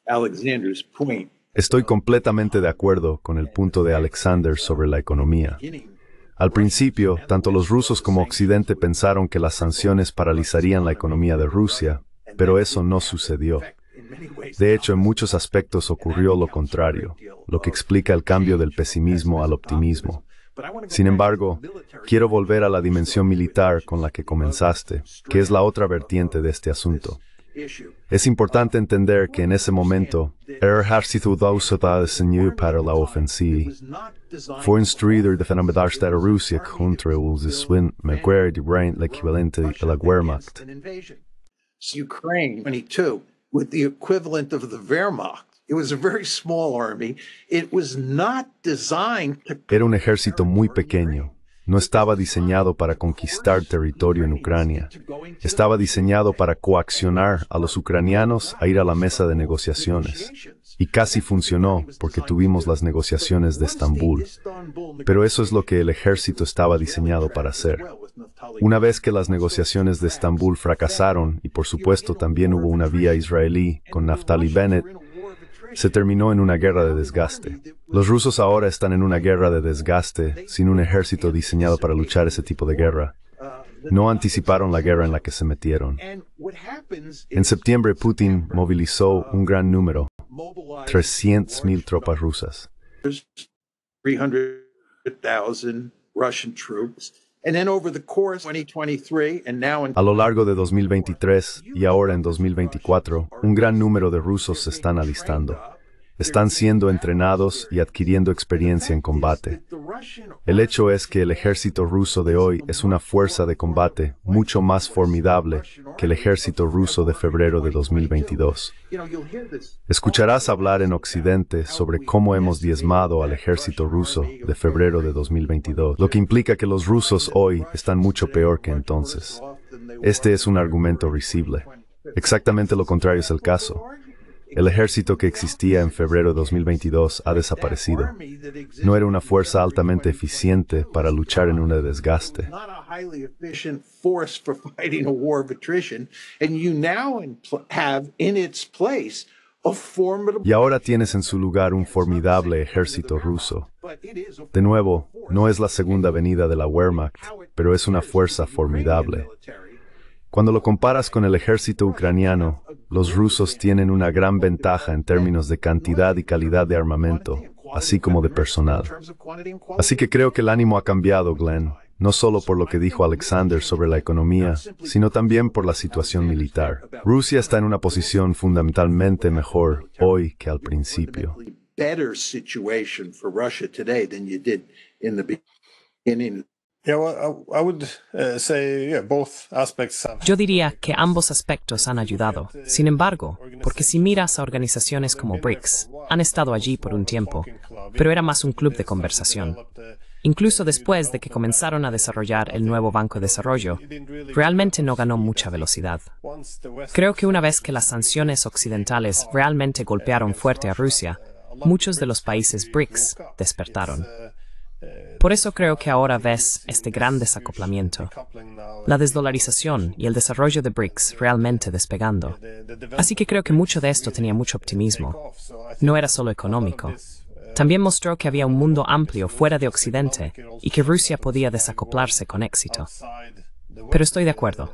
Alexander's point. Estoy completamente de acuerdo con el punto de Alexander sobre la economía. Al principio, tanto los rusos como Occidente pensaron que las sanciones paralizarían la economía de Rusia, pero eso no sucedió. De hecho, en muchos aspectos ocurrió lo contrario, lo que explica el cambio del pesimismo al optimismo. Sin embargo, quiero volver a la dimensión militar con la que comenzaste, que es la otra vertiente de este asunto. Es importante entender que en ese momento, el ejército de estaba para la ofensiva. Fue instruido de defendido de Rusia contra Swin McGuire de Ucrania, el equivalente de la Wehrmacht. Era un ejército muy pequeño, no estaba diseñado para conquistar territorio en Ucrania. Estaba diseñado para coaccionar a los ucranianos a ir a la mesa de negociaciones. Y casi funcionó porque tuvimos las negociaciones de Estambul. Pero eso es lo que el ejército estaba diseñado para hacer. Una vez que las negociaciones de Estambul fracasaron, y por supuesto también hubo una vía israelí con Naftali Bennett, se terminó en una guerra de desgaste. Los rusos ahora están en una guerra de desgaste sin un ejército diseñado para luchar ese tipo de guerra. No anticiparon la guerra en la que se metieron. En septiembre Putin movilizó un gran número, 300.000 tropas rusas. A lo largo de 2023 y ahora en 2024, un gran número de rusos se están alistando están siendo entrenados y adquiriendo experiencia en combate. El hecho es que el ejército ruso de hoy es una fuerza de combate mucho más formidable que el ejército ruso de febrero de 2022. Escucharás hablar en Occidente sobre cómo hemos diezmado al ejército ruso de febrero de 2022, lo que implica que los rusos hoy están mucho peor que entonces. Este es un argumento risible. Exactamente lo contrario es el caso. El ejército que existía en febrero de 2022 ha desaparecido. No era una fuerza altamente eficiente para luchar en un desgaste. Y ahora tienes en su lugar un formidable ejército ruso. De nuevo, no es la segunda venida de la Wehrmacht, pero es una fuerza formidable. Cuando lo comparas con el ejército ucraniano, los rusos tienen una gran ventaja en términos de cantidad y calidad de armamento, así como de personal. Así que creo que el ánimo ha cambiado, Glenn, no solo por lo que dijo Alexander sobre la economía, sino también por la situación militar. Rusia está en una posición fundamentalmente mejor hoy que al principio. Yo diría que ambos aspectos han ayudado. Sin embargo, porque si miras a organizaciones como BRICS, han estado allí por un tiempo, pero era más un club de conversación. Incluso después de que comenzaron a desarrollar el nuevo Banco de Desarrollo, realmente no ganó mucha velocidad. Creo que una vez que las sanciones occidentales realmente golpearon fuerte a Rusia, muchos de los países BRICS despertaron. Por eso creo que ahora ves este gran desacoplamiento, la desdolarización y el desarrollo de BRICS realmente despegando. Así que creo que mucho de esto tenía mucho optimismo. No era solo económico. También mostró que había un mundo amplio fuera de Occidente y que Rusia podía desacoplarse con éxito. Pero estoy de acuerdo.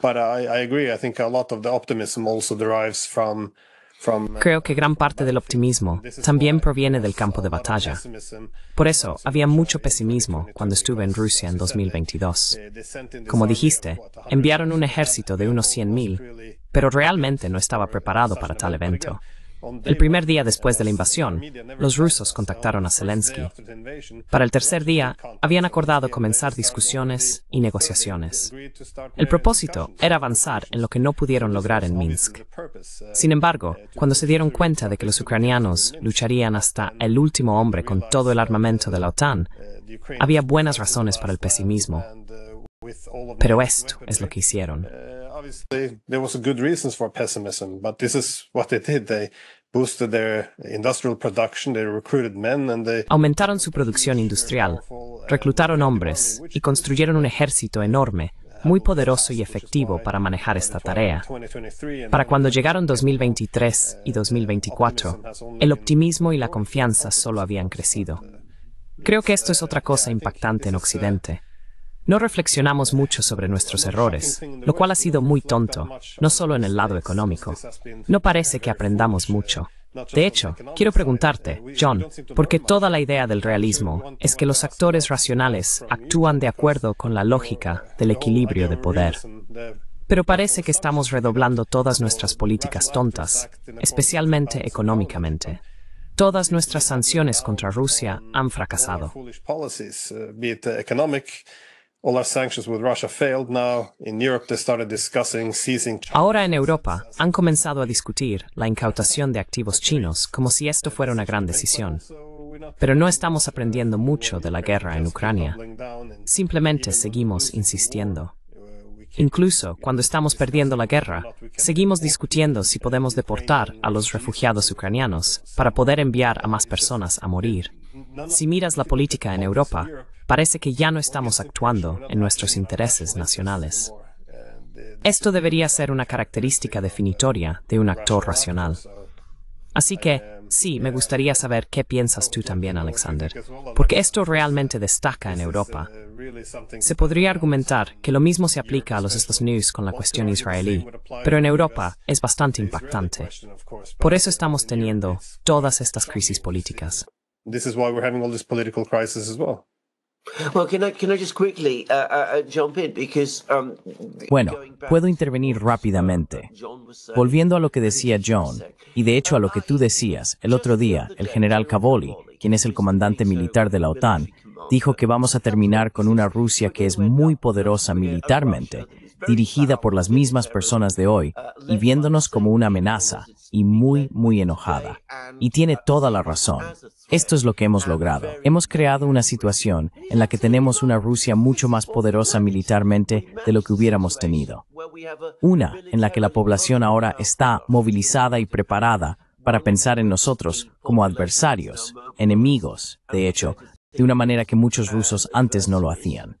But I, agree. I think a lot of the optimism also derives Creo que gran parte del optimismo también proviene del campo de batalla. Por eso había mucho pesimismo cuando estuve en Rusia en 2022. Como dijiste, enviaron un ejército de unos 100.000, pero realmente no estaba preparado para tal evento. El primer día después de la invasión, los rusos contactaron a Zelensky. Para el tercer día, habían acordado comenzar discusiones y negociaciones. El propósito era avanzar en lo que no pudieron lograr en Minsk. Sin embargo, cuando se dieron cuenta de que los ucranianos lucharían hasta el último hombre con todo el armamento de la OTAN, había buenas razones para el pesimismo. Pero esto es lo que hicieron there was good reasons for pessimism, but industrial aumentaron su producción industrial, reclutaron hombres y construyeron un ejército enorme uh, muy poderoso y efectivo para manejar esta tarea. Para cuando llegaron 2023 y 2024, uh, el optimismo y la confianza solo habían uh, crecido. Creo que esto es otra cosa impactante en Occidente. No reflexionamos mucho sobre nuestros errores, lo cual ha sido muy tonto, no solo en el lado económico. No parece que aprendamos mucho. De hecho, quiero preguntarte, John, porque toda la idea del realismo es que los actores racionales actúan de acuerdo con la lógica del equilibrio de poder. Pero parece que estamos redoblando todas nuestras políticas tontas, especialmente económicamente. Todas nuestras sanciones contra Rusia han fracasado. Ahora en Europa han comenzado a discutir la incautación de activos chinos como si esto fuera una gran decisión. Pero no estamos aprendiendo mucho de la guerra en Ucrania. Simplemente seguimos insistiendo. Incluso cuando estamos perdiendo la guerra, seguimos discutiendo si podemos deportar a los refugiados ucranianos para poder enviar a más personas a morir. Si miras la política en Europa, parece que ya no estamos actuando en nuestros intereses nacionales. Esto debería ser una característica definitoria de un actor racional. Así que, sí, me gustaría saber qué piensas tú también, Alexander, porque esto realmente destaca en Europa. Se podría argumentar que lo mismo se aplica a los Estados Unidos con la cuestión israelí, pero en Europa es bastante impactante. Por eso estamos teniendo todas estas crisis políticas. Bueno, puedo intervenir uh, rápidamente. Volviendo a lo que decía John, y de hecho a lo que tú decías, el otro día, el general Cavoli, quien es el comandante militar de la OTAN, dijo que vamos a terminar con una Rusia que es muy poderosa militarmente, dirigida por las mismas personas de hoy y viéndonos como una amenaza y muy, muy enojada. Y tiene toda la razón. Esto es lo que hemos logrado. Hemos creado una situación en la que tenemos una Rusia mucho más poderosa militarmente de lo que hubiéramos tenido. Una en la que la población ahora está movilizada y preparada para pensar en nosotros como adversarios, enemigos, de hecho, de una manera que muchos rusos antes no lo hacían.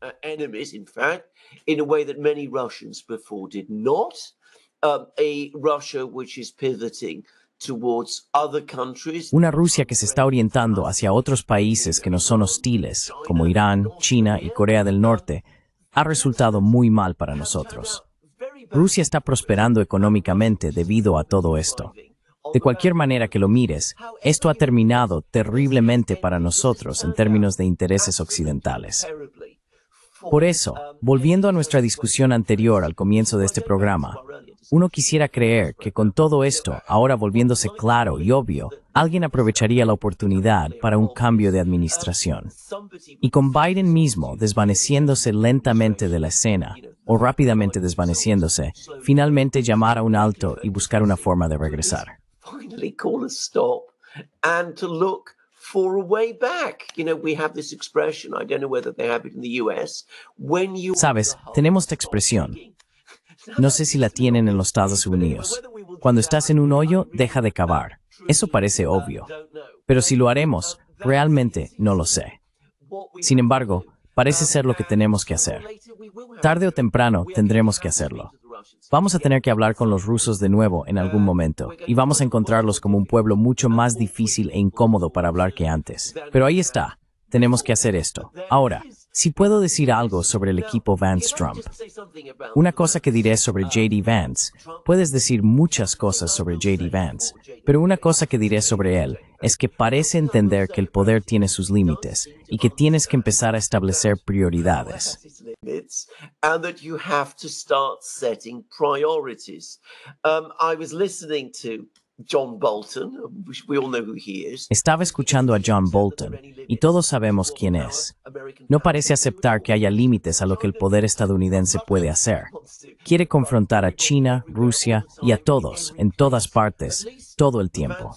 Una Rusia que se está orientando hacia otros países que no son hostiles, como Irán, China y Corea del Norte, ha resultado muy mal para nosotros. Rusia está prosperando económicamente debido a todo esto. De cualquier manera que lo mires, esto ha terminado terriblemente para nosotros en términos de intereses occidentales. Por eso, volviendo a nuestra discusión anterior al comienzo de este programa, uno quisiera creer que con todo esto, ahora volviéndose claro y obvio, alguien aprovecharía la oportunidad para un cambio de administración. Y con Biden mismo desvaneciéndose lentamente de la escena, o rápidamente desvaneciéndose, finalmente llamar a un alto y buscar una forma de regresar. Sabes, tenemos esta expresión. No sé si la tienen en los Estados Unidos. Cuando estás en un hoyo, deja de cavar. Eso parece obvio. Pero si lo haremos, uh, realmente no lo sé. Sin embargo, parece um, ser lo que tenemos que hacer. Tarde o temprano tendremos que hacerlo. Vamos a tener que hablar con los rusos de nuevo en algún momento y vamos a encontrarlos como un pueblo mucho más difícil e incómodo para hablar que antes. Pero ahí está, tenemos que hacer esto. Ahora, si puedo decir algo sobre el equipo Vance Trump. Una cosa que diré sobre JD Vance, puedes decir muchas cosas sobre JD Vance, pero una cosa que diré sobre él es que parece entender que el poder tiene sus límites y que tienes que empezar a establecer prioridades. Um, I was listening John Estaba escuchando a John Bolton y todos sabemos quién es. No parece aceptar que haya límites a lo que el poder estadounidense puede hacer. Quiere confrontar a China, Rusia y a todos, en todas partes, todo el tiempo.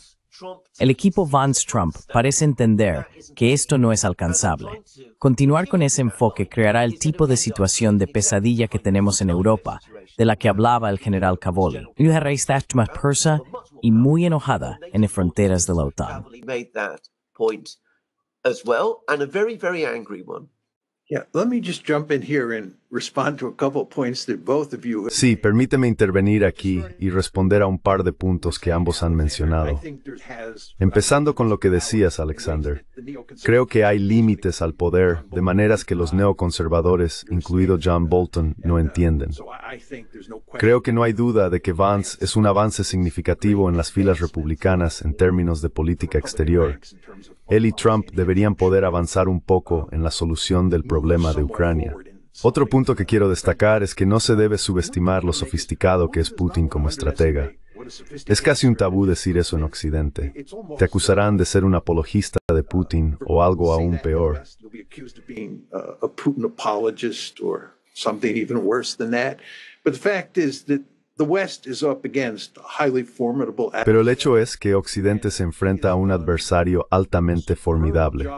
El equipo Vance Trump parece entender que esto no es alcanzable. Continuar con ese enfoque creará el tipo de situación de pesadilla que tenemos en Europa, de la que hablaba el general Cavoli. You raised that persa y muy enojada en las fronteras de la OTAN. Yeah, let me just jump in here and Sí, permíteme intervenir aquí y responder a un par de puntos que ambos han mencionado. Empezando con lo que decías, Alexander, creo que hay límites al poder de maneras que los neoconservadores, incluido John Bolton, no entienden. Creo que no hay duda de que Vance es un avance significativo en las filas republicanas en términos de política exterior. Él y Trump deberían poder avanzar un poco en la solución del problema de Ucrania. Otro punto que quiero destacar es que no se debe subestimar lo sofisticado que es Putin como estratega. Es casi un tabú decir eso en Occidente. Te acusarán de ser un apologista de Putin o algo aún peor. Pero el hecho es que Occidente se enfrenta a un adversario altamente formidable.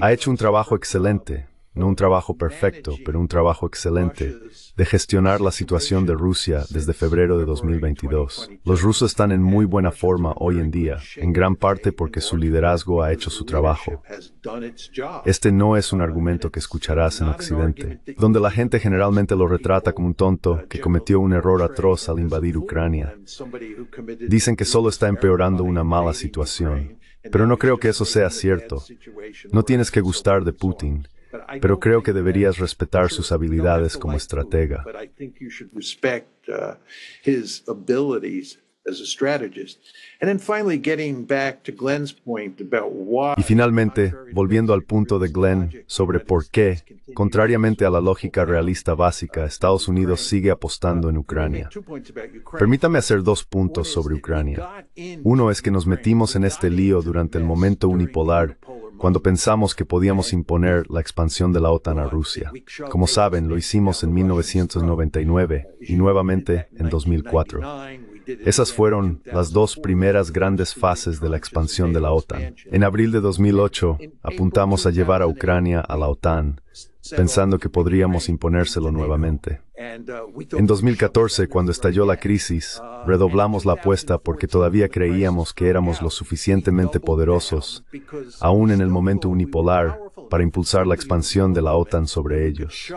Ha hecho un trabajo excelente, no un trabajo perfecto, pero un trabajo excelente, de gestionar la situación de Rusia desde febrero de 2022. Los rusos están en muy buena forma hoy en día, en gran parte porque su liderazgo ha hecho su trabajo. Este no es un argumento que escucharás en Occidente, donde la gente generalmente lo retrata como un tonto que cometió un error atroz al invadir Ucrania. Dicen que solo está empeorando una mala situación. Pero no creo que eso sea cierto. No tienes que gustar de Putin, pero creo que deberías respetar sus habilidades como estratega. Y finalmente, volviendo al punto de Glenn sobre por qué, contrariamente a la lógica realista uh, básica, uh, Estados Unidos sigue apostando en uh, Ucrania. Permítame hacer dos puntos sobre Ucrania. Uno es que nos metimos en este lío durante el momento unipolar cuando pensamos que podíamos imponer la expansión de la OTAN a Rusia. Como saben, lo hicimos en 1999 y nuevamente en 2004. Esas fueron las dos primeras grandes fases de la expansión de la OTAN. En abril de 2008 apuntamos a llevar a Ucrania a la OTAN pensando que podríamos imponérselo nuevamente. En 2014, cuando estalló la crisis, redoblamos la apuesta porque todavía creíamos que éramos lo suficientemente poderosos, aún en el momento unipolar, para impulsar la expansión de la OTAN sobre ellos.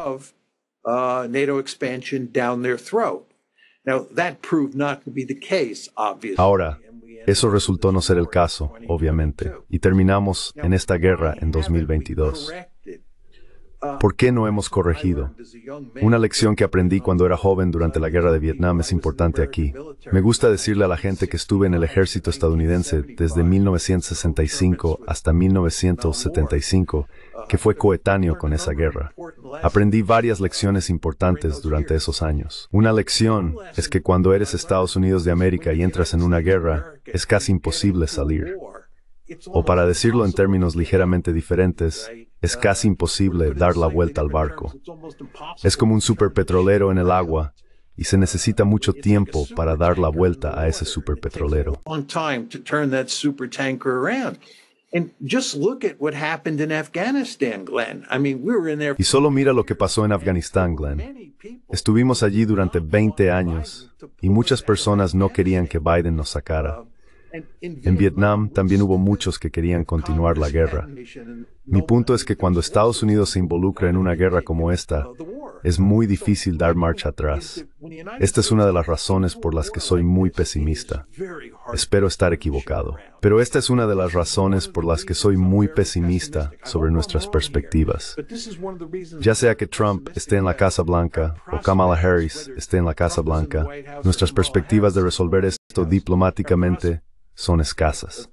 Ahora, eso resultó no ser el caso, obviamente, y terminamos en esta guerra en 2022. ¿Por qué no hemos corregido? Una lección que aprendí cuando era joven durante la guerra de Vietnam es importante aquí. Me gusta decirle a la gente que estuve en el ejército estadounidense desde 1965 hasta 1975, que fue coetáneo con esa guerra. Aprendí varias lecciones importantes durante esos años. Una lección es que cuando eres Estados Unidos de América y entras en una guerra, es casi imposible salir. O para decirlo en términos ligeramente diferentes, es casi imposible dar la vuelta al barco. Es como un superpetrolero en el agua y se necesita mucho tiempo para dar la vuelta a ese superpetrolero. Y solo mira lo que pasó en Afganistán, Glenn. Estuvimos allí durante 20 años y muchas personas no querían que Biden nos sacara. En Vietnam también hubo muchos que querían continuar la guerra. Mi punto es que cuando Estados Unidos se involucra en una guerra como esta, es muy difícil dar marcha atrás. Esta es una de las razones por las que soy muy pesimista. Espero estar equivocado. Pero esta es una de las razones por las que soy muy pesimista sobre nuestras perspectivas. Ya sea que Trump esté en la Casa Blanca o Kamala Harris esté en la Casa Blanca, nuestras perspectivas de resolver esto diplomáticamente son escasas.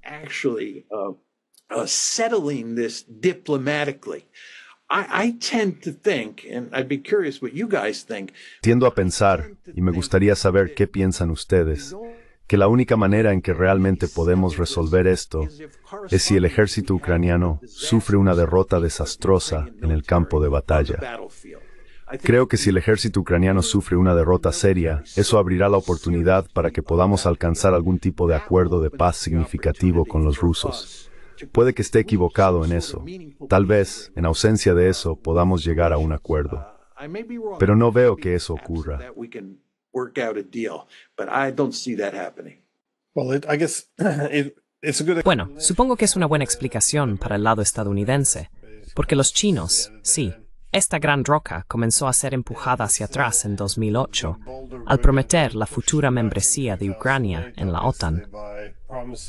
Tiendo a pensar, y me gustaría saber qué piensan ustedes, que la única manera en que realmente podemos resolver esto es si el ejército ucraniano sufre una derrota desastrosa en el campo de batalla. Creo que si el ejército ucraniano sufre una derrota seria, eso abrirá la oportunidad para que podamos alcanzar algún tipo de acuerdo de paz significativo con los rusos. Puede que esté equivocado en eso. Tal vez, en ausencia de eso, podamos llegar a un acuerdo. Pero no veo que eso ocurra. (clears throat) Bueno, supongo que es una buena explicación para el lado estadounidense, porque los chinos, sí, esta gran roca comenzó a ser empujada hacia atrás en 2008 al prometer la futura membresía de Ucrania en la OTAN.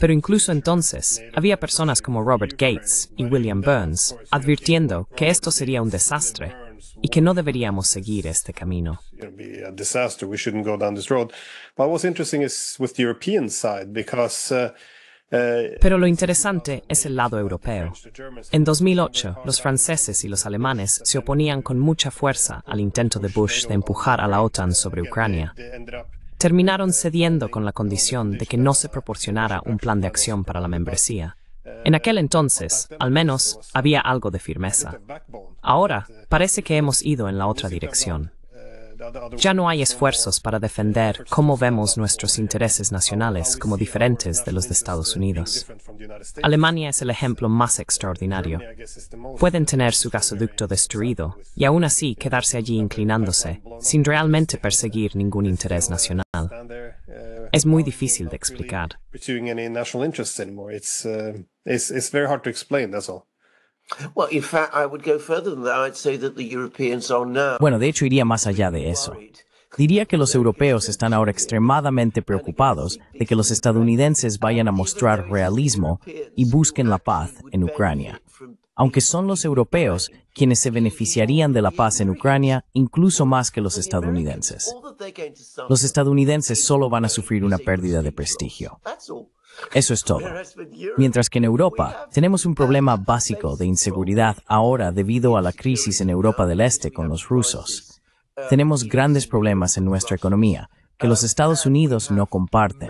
Pero incluso entonces había personas como Robert Gates y William Burns advirtiendo que esto sería un desastre y que no deberíamos seguir este camino. Eh, Pero lo interesante es el lado europeo. En 2008, los franceses y los alemanes se oponían con mucha fuerza al intento de Bush de empujar a la OTAN sobre Ucrania. Terminaron cediendo con la condición de que no se proporcionara un plan de acción para la membresía. En aquel entonces, al menos, había algo de firmeza. Ahora, parece que hemos ido en la otra dirección. Ya no hay esfuerzos para defender cómo vemos nuestros intereses nacionales como diferentes de los de Estados Unidos. Alemania es el ejemplo más extraordinario. Pueden tener su gasoducto destruido y aún así quedarse allí inclinándose, sin realmente perseguir ningún interés nacional. Es muy difícil de explicar. Bueno, de hecho iría más allá de eso. Diría que los europeos están ahora extremadamente preocupados de que los estadounidenses vayan a mostrar realismo y busquen la paz en Ucrania, aunque son los europeos quienes se beneficiarían de la paz en Ucrania incluso más que los estadounidenses. Los estadounidenses solo van a sufrir una pérdida de prestigio. Eso es todo. Mientras que en Europa tenemos un problema básico de inseguridad ahora debido a la crisis en Europa del Este con los rusos. Tenemos grandes problemas en nuestra economía que los Estados Unidos no comparten.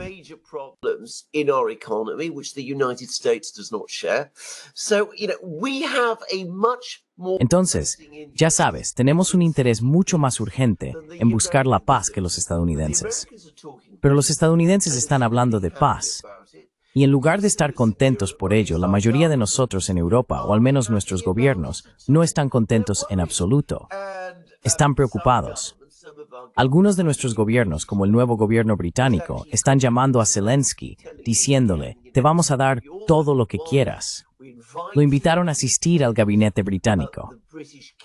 Entonces, ya sabes, tenemos un interés mucho más urgente en buscar la paz que los estadounidenses. Pero los estadounidenses están hablando de paz y en lugar de estar contentos por ello, la mayoría de nosotros en Europa, o al menos nuestros gobiernos, no están contentos en absoluto. Están preocupados. Algunos de nuestros gobiernos, como el nuevo gobierno británico, están llamando a Zelensky, diciéndole, te vamos a dar todo lo que quieras. Lo invitaron a asistir al gabinete británico.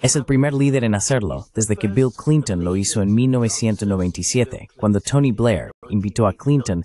Es el primer líder en hacerlo desde que Bill Clinton lo hizo en 1997, cuando Tony Blair invitó a Clinton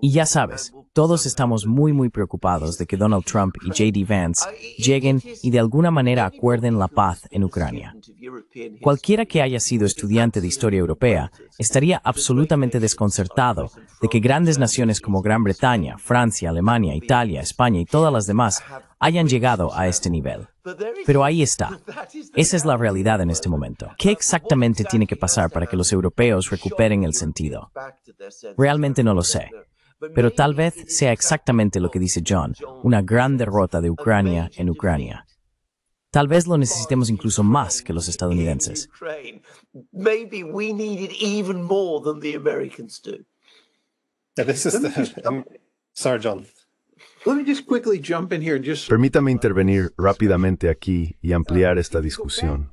Y ya sabes, todos estamos muy muy preocupados de que Donald Trump y JD Vance lleguen y de alguna manera acuerden la paz en Ucrania. Cualquiera que haya sido estudiante de historia europea estaría absolutamente desconcertado de que grandes naciones como Gran Bretaña, Francia, Alemania, Italia, España y todas las demás hayan llegado a este nivel. Pero ahí está. Esa es la realidad en este momento. ¿Qué exactamente tiene que pasar para que los europeos recuperen el sentido? Realmente no lo sé. Pero tal vez sea exactamente lo que dice John, una gran derrota de Ucrania en Ucrania. Tal vez lo necesitemos incluso más que los estadounidenses. Permítame intervenir rápidamente aquí y ampliar esta discusión.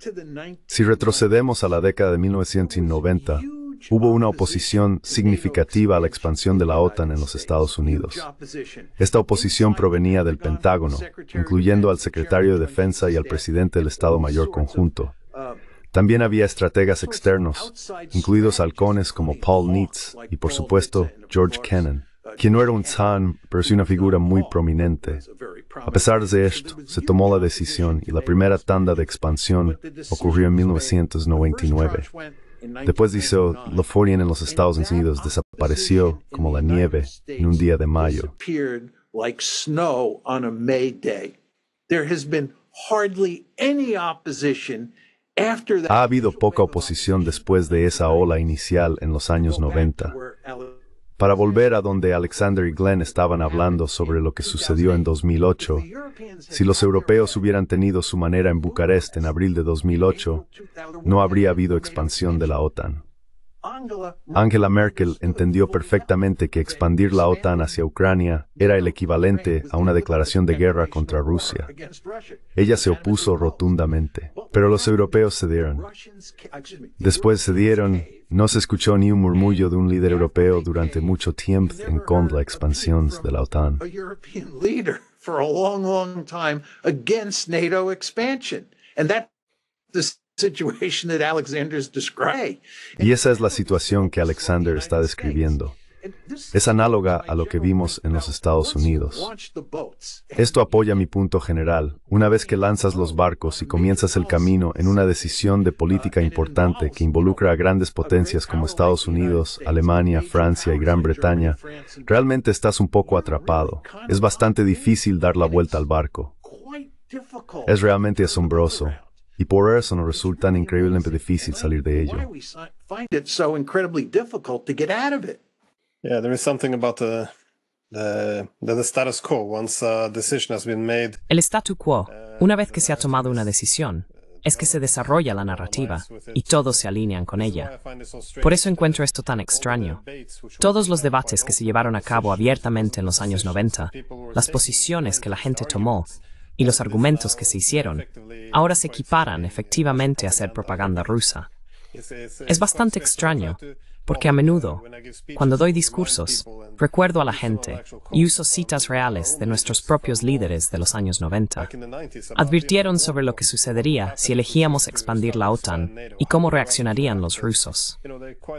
Si retrocedemos a la década de 1990, hubo una oposición significativa a la expansión de la OTAN en los Estados Unidos. Esta oposición provenía del Pentágono, incluyendo al secretario de Defensa y al presidente del Estado Mayor Conjunto. También había estrategas externos, incluidos halcones como Paul Neitz y, por supuesto, George Kennan, quien no era un Zahn, pero sí una figura muy prominente. A pesar de esto, se tomó la decisión y la primera tanda de expansión ocurrió en 1999. Después dice, la en los Estados Unidos desapareció como la nieve en un día de mayo. Ha habido poca oposición después de esa ola inicial en los años 90 para volver a donde Alexander y Glenn estaban hablando sobre lo que sucedió en 2008, si los europeos hubieran tenido su manera en Bucarest en abril de 2008, no habría habido expansión de la OTAN. Angela Merkel entendió perfectamente que expandir la OTAN hacia Ucrania era el equivalente a una declaración de guerra contra Rusia. Ella se opuso rotundamente, pero los europeos cedieron. Después cedieron no se escuchó ni un murmullo de un líder europeo durante mucho tiempo en contra de la expansión de la OTAN. Y esa es la situación que Alexander está describiendo. Es análoga a lo que vimos en los Estados Unidos. Esto apoya mi punto general. Una vez que lanzas los barcos y comienzas el camino en una decisión de política importante que involucra a grandes potencias como Estados Unidos, Alemania, Francia y Gran Bretaña, realmente estás un poco atrapado. Es bastante difícil dar la vuelta al barco. Es realmente asombroso. Y por eso nos resulta increíblemente difícil salir de ello status El statu quo, uh, una vez que se ha tomado una decisión, es que se desarrolla la narrativa y todos se alinean con ella. Por eso encuentro esto tan extraño. Todos los debates que se llevaron a cabo abiertamente en los años 90, las posiciones que la gente tomó y los argumentos que se hicieron, ahora se equiparan efectivamente a ser propaganda rusa. Es bastante extraño, porque a menudo, cuando doy discursos, recuerdo a la gente y uso citas reales de nuestros propios líderes de los años 90. Advirtieron sobre lo que sucedería si elegíamos expandir la OTAN y cómo reaccionarían los rusos.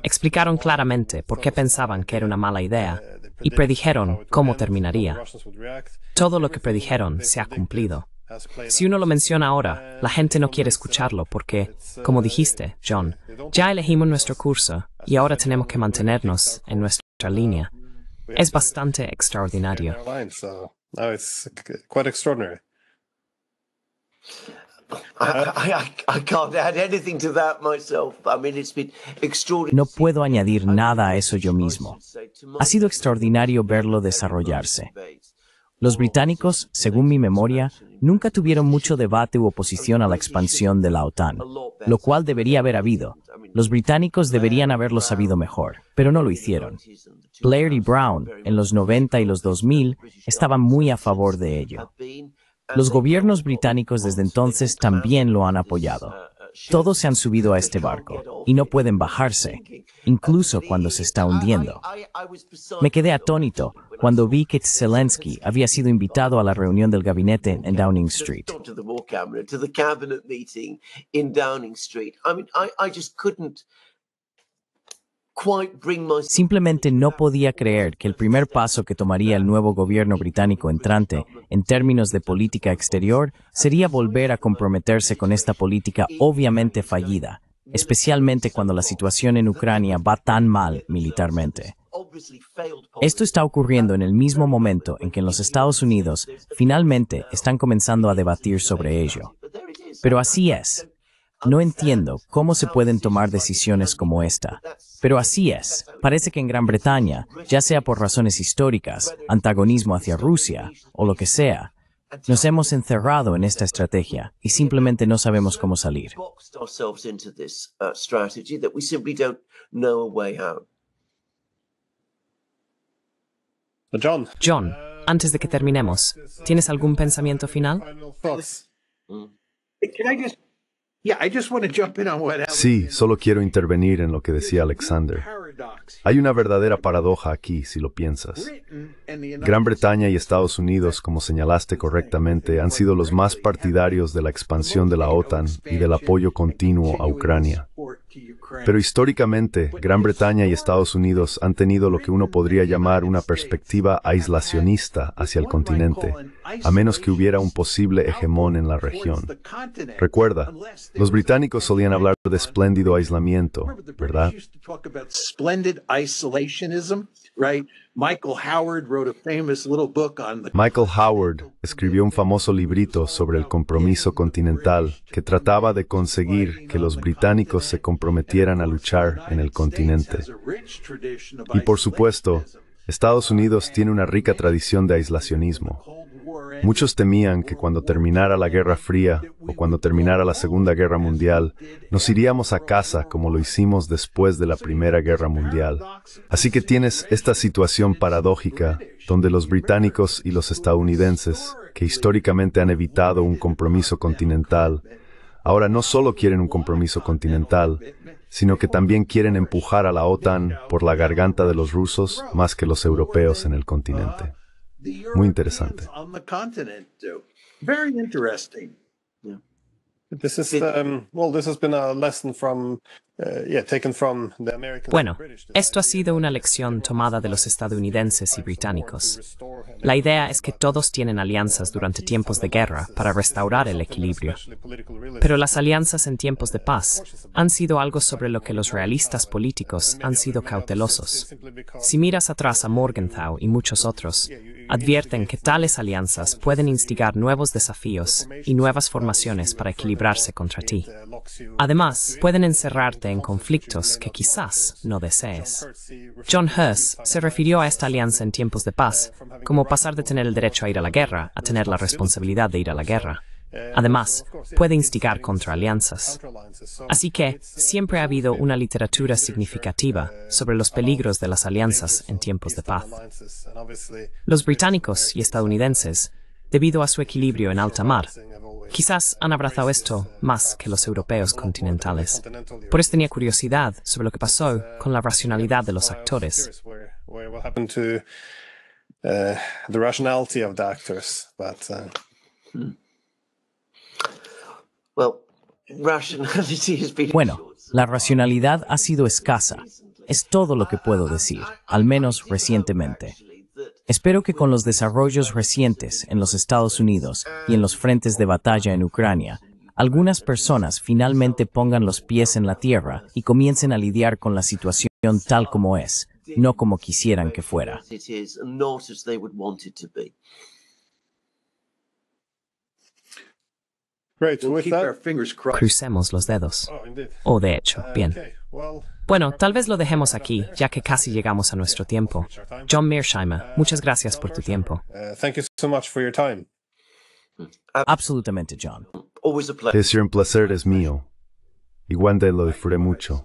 Explicaron claramente por qué pensaban que era una mala idea y predijeron cómo terminaría. Todo lo que predijeron se ha cumplido. Si uno lo menciona ahora, la gente no quiere escucharlo porque, como dijiste, John, ya elegimos nuestro curso y ahora tenemos que mantenernos en nuestra línea. Es bastante extraordinario. No puedo añadir nada a eso yo mismo. Ha sido extraordinario verlo desarrollarse. Los británicos, según mi memoria, nunca tuvieron mucho debate u oposición a la expansión de la OTAN, lo cual debería haber habido, los británicos deberían haberlo sabido mejor, pero no lo hicieron. Blair y Brown, en los 90 y los 2000, estaban muy a favor de ello. Los gobiernos británicos desde entonces también lo han apoyado. Todos se han subido a este barco y no pueden bajarse, incluso cuando se está hundiendo. Me quedé atónito cuando vi que Zelensky había sido invitado a la reunión del gabinete en Downing Street. Simplemente no podía creer que el primer paso que tomaría el nuevo gobierno británico entrante en términos de política exterior sería volver a comprometerse con esta política obviamente fallida, especialmente cuando la situación en Ucrania va tan mal militarmente. Esto está ocurriendo en el mismo momento en que en los Estados Unidos finalmente están comenzando a debatir sobre ello. Pero así es. No entiendo cómo se pueden tomar decisiones como esta. Pero así es. Parece que en Gran Bretaña, ya sea por razones históricas, antagonismo hacia Rusia o lo que sea, nos hemos encerrado en esta estrategia y simplemente no sabemos cómo salir. John. antes de que terminemos, ¿tienes algún pensamiento final? Sí, solo quiero intervenir en lo que decía Alexander. Hay una verdadera paradoja aquí, si lo piensas. Gran Bretaña y Estados Unidos, como señalaste correctamente, han sido los más partidarios de la expansión de la OTAN y del apoyo continuo a Ucrania. Pero históricamente, pues, Gran pues, Bretaña y pues, Estados Unidos han tenido lo que uno podría llamar una perspectiva aislacionista hacia el continente, a menos que hubiera un posible hegemón en la región. Recuerda, los británicos solían hablar de espléndido aislamiento, ¿verdad? Michael Howard Michael Howard escribió un famoso librito sobre el compromiso continental que trataba de conseguir que los británicos se comprometieran a luchar en el continente. Y por supuesto, Estados Unidos tiene una rica tradición de aislacionismo. Muchos temían que cuando terminara la Guerra Fría o cuando terminara la Segunda Guerra Mundial, nos iríamos a casa como lo hicimos después de la Primera Guerra Mundial. Así que tienes esta situación paradójica donde los británicos y los estadounidenses, que históricamente han evitado un compromiso continental, ahora no solo quieren un compromiso continental, sino que también quieren empujar a la OTAN por la garganta de los rusos más que los europeos en el continente. Muy interesante. Bueno, esto ha sido una lección tomada de los estadounidenses y británicos. La idea es que todos tienen alianzas durante tiempos de guerra para restaurar el equilibrio. Pero las alianzas en tiempos de paz han sido algo sobre lo que los realistas políticos han sido cautelosos. Si miras atrás a Morgenthau y muchos otros, advierten que tales alianzas pueden instigar nuevos desafíos y nuevas formaciones para equilibrarse contra ti. Además, pueden encerrarte en conflictos que quizás no desees. John Hurst se refirió a esta alianza en tiempos de paz como pasar de tener el derecho a ir a la guerra a tener la responsabilidad de ir a la guerra. Además, puede instigar contra alianzas. Así que siempre ha habido una literatura significativa sobre los peligros de las alianzas en tiempos de paz. Los británicos y estadounidenses, debido a su equilibrio en alta mar, quizás han abrazado esto más que los europeos continentales. Por eso tenía curiosidad sobre lo que pasó con la racionalidad de los actores. Eh, bueno, la racionalidad ha sido escasa. Es todo lo que puedo decir, al menos recientemente. Espero que con los desarrollos recientes en los Estados Unidos y en los frentes de batalla en Ucrania, algunas personas finalmente pongan los pies en la tierra y comiencen a lidiar con la situación tal como es, no como quisieran que fuera. Crucemos los dedos. Oh, o oh, de hecho, ah, bien. Bueno, tal vez lo dejemos aquí, ya que casi llegamos a nuestro tiempo. John Mearsheimer, uh, muchas gracias por tu tiempo. Uh, Absolutamente, John. Es un placer, es mío. Igual lo disfruté mucho.